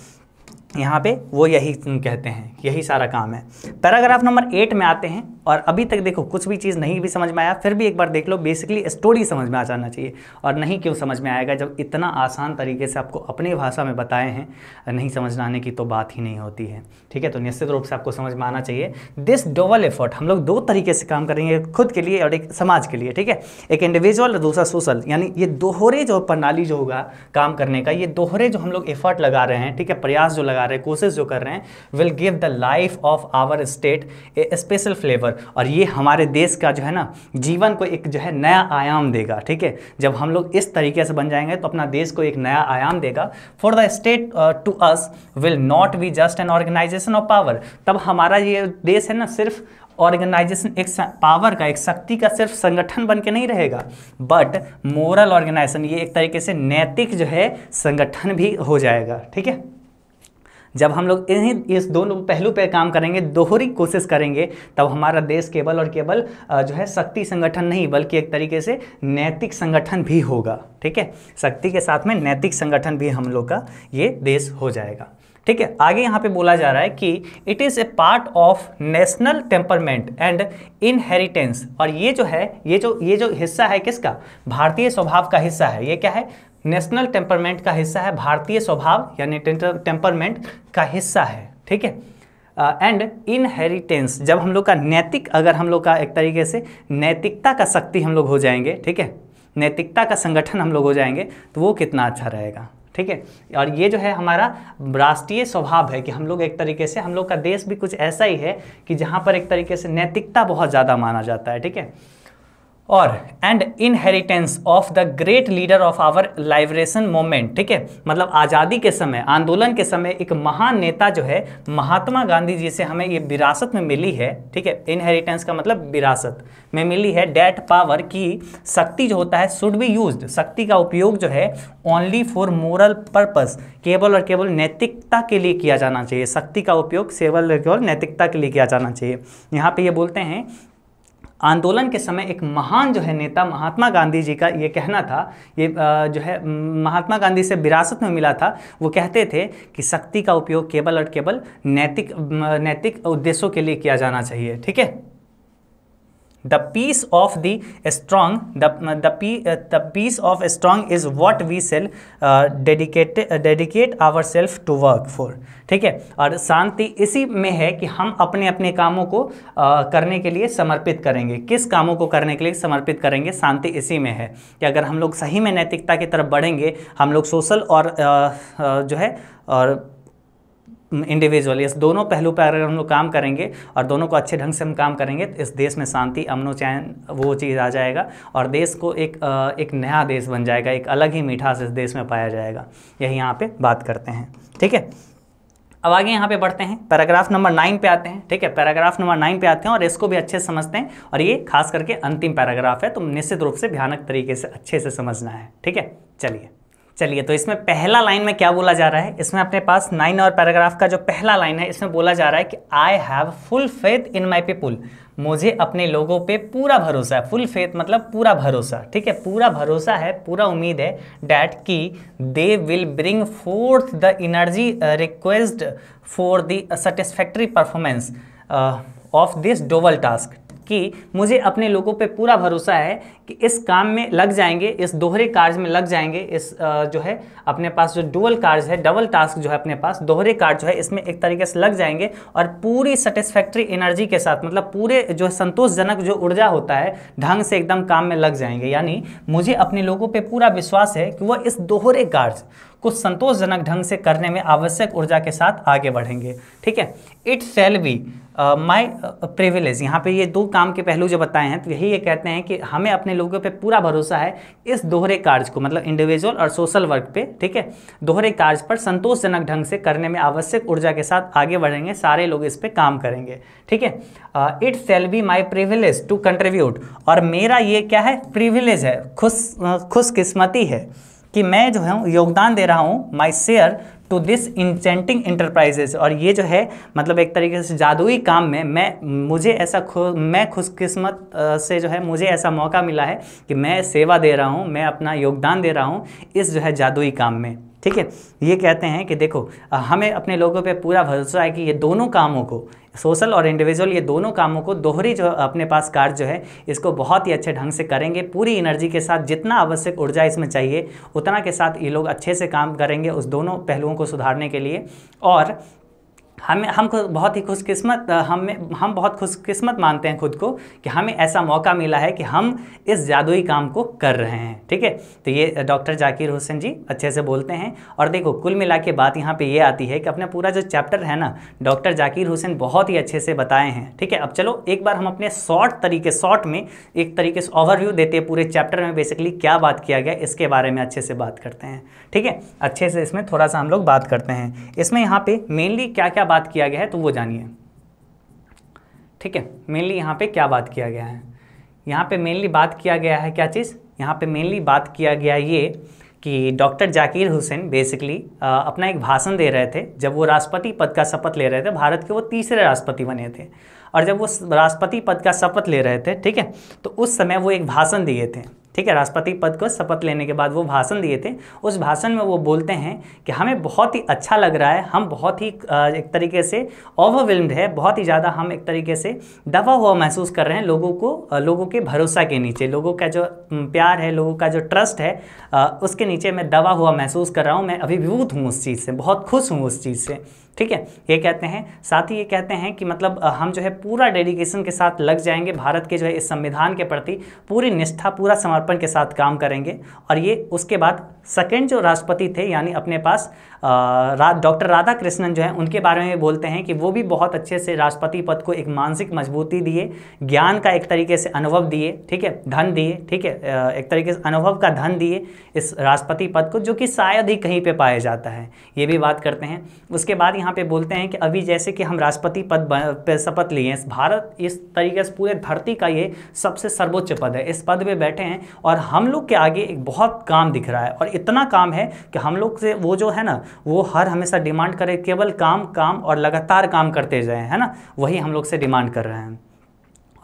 यहाँ पे वो यही कहते हैं यही सारा काम है पैराग्राफ नंबर एट में आते हैं और अभी तक देखो कुछ भी चीज़ नहीं भी समझ में आया फिर भी एक बार देख लो बेसिकली स्टोरी समझ में आ जाना चाहिए और नहीं क्यों समझ में आएगा जब इतना आसान तरीके से आपको अपने भाषा में बताए हैं नहीं समझ आने की तो बात ही नहीं होती है ठीक है तो निश्चित रूप से आपको समझ में आना चाहिए दिस डबल एफर्ट हम लोग दो तरीके से काम करेंगे खुद के लिए और एक समाज के लिए ठीक है एक इंडिविजुअल और दूसरा सोशल यानी ये दोहरे जो प्रणाली जो होगा काम करने का ये दोहरे जो हम लोग एफर्ट लगा रहे हैं ठीक है प्रयास जो लगा कर रहे हैं कोर्सेज जो कर रहे हैं will give the life of our state a special flavour और ये हमारे देश का जो है ना जीवन को एक जो है नया आयाम देगा ठीक है जब हम लोग इस तरीके से बन जाएंगे तो अपना देश को एक नया आयाम देगा for the state to us will not be just an organisation of power तब हमारा ये देश है ना सिर्फ ऑर्गेनाइजेशन एक पावर का एक शक्ति का सिर्फ संगठन बन के नहीं रहेगा बट मोरल ऑर्गेनाइजेशन ये एक तरीके से नैतिक जो है संगठन भी हो जाएगा ठीक है जब हम लोग इन्हीं इस दोनों पहलू पर काम करेंगे दोहरी कोशिश करेंगे तब हमारा देश केवल और केवल जो है शक्ति संगठन नहीं बल्कि एक तरीके से नैतिक संगठन भी होगा ठीक है शक्ति के साथ में नैतिक संगठन भी हम लोग का ये देश हो जाएगा ठीक है आगे यहाँ पे बोला जा रहा है कि it is a part of national temperament and inheritance और ये जो है ये जो ये जो हिस्सा है किसका भारतीय स्वभाव का हिस्सा है ये क्या है नेशनल टेम्परमेंट का हिस्सा है भारतीय स्वभाव यानी टेम्परमेंट का हिस्सा है ठीक है एंड इनहेरिटेंस जब हम लोग का नैतिक अगर हम लोग का एक तरीके से नैतिकता का शक्ति हम लोग हो जाएंगे ठीक है नैतिकता का संगठन हम लोग हो जाएंगे तो वो कितना अच्छा रहेगा ठीक है और ये जो है हमारा राष्ट्रीय स्वभाव है कि हम लोग एक तरीके से हम लोग का देश भी कुछ ऐसा ही है कि जहाँ पर एक तरीके से नैतिकता बहुत ज़्यादा माना जाता है ठीक है और and inheritance of the great leader of our liberation movement ठीक है मतलब आज़ादी के समय आंदोलन के समय एक महान नेता जो है महात्मा गांधी जी से हमें ये विरासत में मिली है ठीक है इनहेरिटेंस का मतलब विरासत में मिली है डेट पावर की शक्ति जो होता है शुड बी यूज शक्ति का उपयोग जो है ओनली फॉर मोरल पर्पज केवल और केवल नैतिकता के लिए किया जाना चाहिए शक्ति का उपयोग केवल और केवल नैतिकता के लिए किया जाना चाहिए यहाँ पर ये बोलते हैं आंदोलन के समय एक महान जो है नेता महात्मा गांधी जी का ये कहना था ये जो है महात्मा गांधी से विरासत में मिला था वो कहते थे कि शक्ति का उपयोग केवल और केवल नैतिक नैतिक उद्देश्यों के लिए किया जाना चाहिए ठीक है the peace of the strong the peace of strong is what we shall dedicate dedicate ourself to work for ठीक है और शांति इसी में है कि हम अपने अपने कामों को uh, करने के लिए समर्पित करेंगे किस कामों को करने के लिए समर्पित करेंगे शांति इसी में है कि अगर हम लोग सही में नैतिकता की तरफ बढ़ेंगे हम लोग सोशल और uh, uh, जो है और इंडिविजुअल इस दोनों पहलू पर अगर हम लोग काम करेंगे और दोनों को अच्छे ढंग से हम काम करेंगे तो इस देश में शांति अमनो चैन वो चीज़ आ जाएगा और देश को एक एक नया देश बन जाएगा एक अलग ही मिठास इस देश में पाया जाएगा यही यहाँ पर बात करते हैं ठीक है अब आगे यहाँ पे बढ़ते हैं पैराग्राफ नंबर नाइन पे आते हैं ठीक है पैराग्राफ नंबर नाइन पे आते हैं और इसको भी अच्छे से समझते हैं और ये खास करके अंतिम पैराग्राफ है तो निश्चित रूप से भयानक तरीके से अच्छे से समझना है ठीक है चलिए चलिए तो इसमें पहला लाइन में क्या बोला जा रहा है इसमें अपने पास नाइन और पैराग्राफ का जो पहला लाइन है इसमें बोला जा रहा है कि I have full faith in my people मुझे अपने लोगों पे पूरा भरोसा है फुल फेथ मतलब पूरा भरोसा ठीक है पूरा भरोसा है पूरा उम्मीद है डैट कि they will bring forth the energy request for the satisfactory performance of this dual task कि मुझे अपने लोगों पे पूरा भरोसा है कि इस काम में लग जाएंगे इस दोहरे कार्य में लग जाएंगे इस जो है अपने पास जो डुअल कार्य है डबल टास्क जो है अपने पास दोहरे कार्य जो है इसमें एक तरीके से लग जाएंगे और पूरी सेटिस्फैक्ट्री एनर्जी के साथ मतलब पूरे जो संतोषजनक जो ऊर्जा होता है ढंग से एकदम काम में लग जाएंगे यानी मुझे अपने लोगों पर पूरा विश्वास है कि वह इस दोहरे कार्य को संतोषजनक ढंग से करने में आवश्यक ऊर्जा के साथ आगे बढ़ेंगे ठीक है it shall be my privilege यहाँ पे ये दो काम के पहलू जो बताए हैं तो यही ये कहते हैं कि हमें अपने लोगों पे पूरा भरोसा है इस दोहरे कार्य को मतलब इंडिविजुअल और सोशल वर्क पे ठीक है दोहरे कार्य पर संतोषजनक ढंग से करने में आवश्यक ऊर्जा के साथ आगे बढ़ेंगे सारे लोग इस पर काम करेंगे ठीक है it shall be my privilege to contribute और मेरा ये क्या है प्रिविलेज है खुश uh, खुशकिस्मती है कि मैं जो हूँ योगदान दे रहा हूँ my share to this enchanting enterprises और ये जो है मतलब एक तरीके से जादुई काम में मैं मुझे ऐसा खु मैं खुशकिस्मत से जो है मुझे ऐसा मौका मिला है कि मैं सेवा दे रहा हूँ मैं अपना योगदान दे रहा हूँ इस जो है जादुई काम में ठीक है ये कहते हैं कि देखो हमें अपने लोगों पे पूरा भरोसा है कि ये दोनों कामों को सोशल और इंडिविजुअल ये दोनों कामों को दोहरी जो अपने पास कार्य जो है इसको बहुत ही अच्छे ढंग से करेंगे पूरी एनर्जी के साथ जितना आवश्यक ऊर्जा इसमें चाहिए उतना के साथ ये लोग अच्छे से काम करेंगे उस दोनों पहलुओं को सुधारने के लिए और हमें हम बहुत ही खुशकिस्मत हमें हम बहुत खुशकिस्मत मानते हैं खुद को कि हमें ऐसा मौका मिला है कि हम इस जादुई काम को कर रहे हैं ठीक है तो ये डॉक्टर जाकिर हुसैन जी अच्छे से बोलते हैं और देखो कुल मिला के बात यहाँ पे ये आती है कि अपना पूरा जो चैप्टर है ना डॉक्टर जाकिर हुसैन बहुत ही अच्छे से बताए हैं ठीक है अब चलो एक बार हम अपने शॉर्ट तरीके शॉर्ट में एक तरीके से ओवरव्यू देते हैं पूरे चैप्टर में बेसिकली क्या बात किया गया इसके बारे में अच्छे से बात करते हैं ठीक है अच्छे से इसमें थोड़ा सा हम लोग बात करते हैं इसमें यहाँ पर मेनली क्या क्या क्या बात किया गया है तो वो जानिए ठीक है मेनली यहाँ पे क्या बात किया गया है यहाँ पे मेनली बात किया गया है क्या चीज़ यहाँ पे मेनली बात किया गया ये कि डॉक्टर जाकिर हुसैन बेसिकली अपना एक भाषण दे रहे थे जब वो राष्ट्रपति पद का शपथ ले रहे थे भारत के वो तीसरे राष्ट्रपति बने थे और जब वो राष्ट्रपति पद का शपथ ले रहे थे ठीक है तो उस समय वो एक भाषण दिए थे ठीक है राष्ट्रपति पद को शपथ लेने के बाद वो भाषण दिए थे उस भाषण में वो बोलते हैं कि हमें बहुत ही अच्छा लग रहा है हम बहुत ही एक तरीके से ओवरविल्ड है बहुत ही ज़्यादा हम एक तरीके से दबा हुआ महसूस कर रहे हैं लोगों को लोगों के भरोसा के नीचे लोगों का जो प्यार है लोगों का जो ट्रस्ट है उसके नीचे मैं दबा हुआ महसूस कर रहा हूँ मैं अभिभूत हूँ उस चीज़ से बहुत खुश हूँ उस चीज़ से ठीक है ये कहते हैं साथ ही ये कहते हैं कि मतलब हम जो है पूरा डेडिकेशन के साथ लग जाएंगे भारत के जो है इस संविधान के प्रति पूरी निष्ठा पूरा समर्पण के साथ काम करेंगे और ये उसके बाद सेकेंड जो राष्ट्रपति थे यानी अपने पास रा डॉक्टर राधा कृष्णन जो है उनके बारे में बोलते हैं कि वो भी बहुत अच्छे से राष्ट्रपति पद को एक मानसिक मजबूती दिए ज्ञान का एक तरीके से अनुभव दिए ठीक है धन दिए ठीक है एक तरीके से अनुभव का धन दिए इस राष्ट्रपति पद को जो कि शायद ही कहीं पर पाया जाता है ये भी बात करते हैं उसके बाद यहाँ पर बोलते हैं कि अभी जैसे कि हम राष्ट्रपति पद शपथ लिए हैं भारत इस तरीके से पूरे धरती का ये सबसे सर्वोच्च पद है इस पद पर बैठे हैं और हम लोग के आगे एक बहुत काम दिख रहा है और इतना काम है कि हम लोग से वो जो है ना वो हर हमेशा डिमांड करे केवल काम काम और लगातार काम करते जाए है ना वही हम लोग से डिमांड कर रहे हैं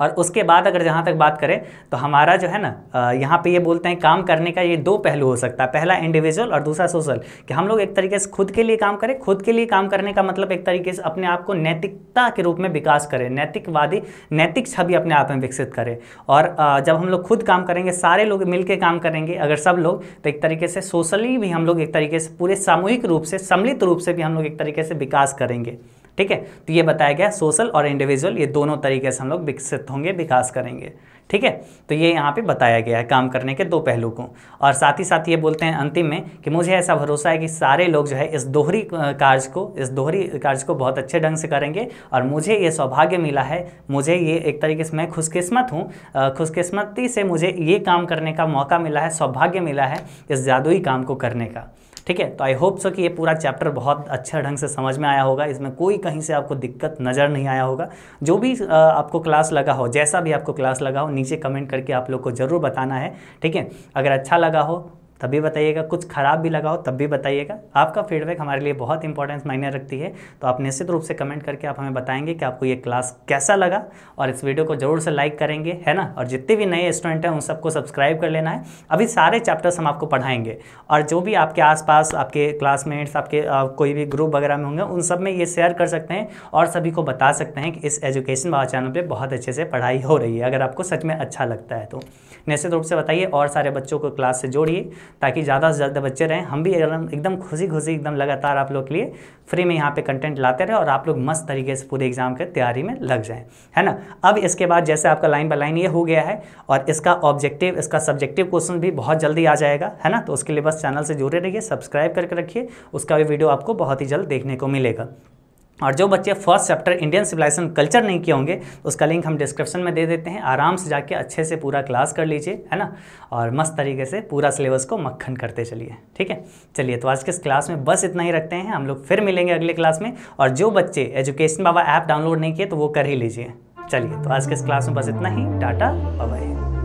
और उसके बाद अगर जहाँ तक बात करें तो हमारा जो है ना यहाँ पे ये बोलते हैं काम करने का ये दो पहलू हो सकता है पहला इंडिविजुअल और दूसरा सोशल कि हम लोग एक तरीके से खुद के लिए काम करें खुद के लिए काम करने का मतलब एक तरीके से अपने आप को नैतिकता के रूप में विकास करें नैतिकवादी नैतिक छवि अपने आप में विकसित करें और जब हम लोग खुद काम करेंगे सारे लोग मिल काम करेंगे अगर सब लोग तो एक तरीके से सोशली भी हम लोग एक तरीके से पूरे सामूहिक रूप से सम्मिलित रूप से भी हम लोग एक तरीके से विकास करेंगे ठीक है तो ये बताया गया सोशल और इंडिविजुअल ये दोनों तरीके से हम लोग विकसित होंगे विकास करेंगे ठीक है तो ये यहाँ पे बताया गया है काम करने के दो पहलू को और साथ ही साथ ये बोलते हैं अंतिम में कि मुझे ऐसा भरोसा है कि सारे लोग जो है इस दोहरी कार्य को इस दोहरी कार्य को बहुत अच्छे ढंग से करेंगे और मुझे ये सौभाग्य मिला है मुझे ये एक तरीके से मैं खुशकिस्मत हूँ खुशकिस्मती से मुझे ये काम करने का मौका मिला है सौभाग्य मिला है इस जादुई काम को करने का ठीक है तो आई होप सो कि ये पूरा चैप्टर बहुत अच्छा ढंग से समझ में आया होगा इसमें कोई कहीं से आपको दिक्कत नज़र नहीं आया होगा जो भी आपको क्लास लगा हो जैसा भी आपको क्लास लगा हो नीचे कमेंट करके आप लोग को ज़रूर बताना है ठीक है अगर अच्छा लगा हो तब भी बताइएगा कुछ ख़राब भी लगा हो तब भी बताइएगा आपका फीडबैक हमारे लिए बहुत इंपॉर्टेंस मायने रखती है तो आप निश्चित रूप से कमेंट करके आप हमें बताएंगे कि आपको ये क्लास कैसा लगा और इस वीडियो को ज़रूर से लाइक करेंगे है ना और जितने भी नए स्टूडेंट हैं उन सबको सब्सक्राइब कर लेना है अभी सारे चैप्टर्स हम आपको पढ़ाएंगे और जो भी आपके आसपास आपके क्लासमेट्स आपके कोई भी ग्रुप वगैरह में होंगे उन सब में ये शेयर कर सकते हैं और सभी को बता सकते हैं कि इस एजुकेशन बाबा चैनल पर बहुत अच्छे से पढ़ाई हो रही है अगर आपको सच में अच्छा लगता है तो निश्चित रूप से बताइए और सारे बच्चों को क्लास से जोड़िए ताकि ज़्यादा से ज़्यादा बच्चे रहें हम भी एकदम खुशी खुशी एकदम लगातार आप लोग के लिए फ्री में यहाँ पे कंटेंट लाते रहे और आप लोग मस्त तरीके से पूरे एग्ज़ाम की तैयारी में लग जाएं है ना अब इसके बाद जैसे आपका लाइन बाय लाइन ये हो गया है और इसका ऑब्जेक्टिव इसका सब्जेक्टिव क्वेश्चन भी बहुत जल्दी आ जाएगा है ना तो उसके लिए बस चैनल से जुड़े रहिए सब्सक्राइब करके रखिए उसका भी वीडियो आपको बहुत ही जल्द देखने को मिलेगा और जो बच्चे first chapter Indian civilisation culture नहीं किए होंगे उसका लिंक हम डिस्क्रिप्शन में दे देते हैं आराम से जाके अच्छे से पूरा क्लास कर लीजिए है ना और मस्त तरीके से पूरा सिलेबस को मक्खन करते चलिए ठीक है चलिए तो आज के इस क्लास में बस इतना ही रखते हैं हम लोग फिर मिलेंगे अगले क्लास में और जो बच्चे एजुकेशन बाबा ऐप डाउनलोड नहीं किए तो वो कर ही लीजिए चलिए तो आज के इस क्लास में बस इतना ही टाटा बाबा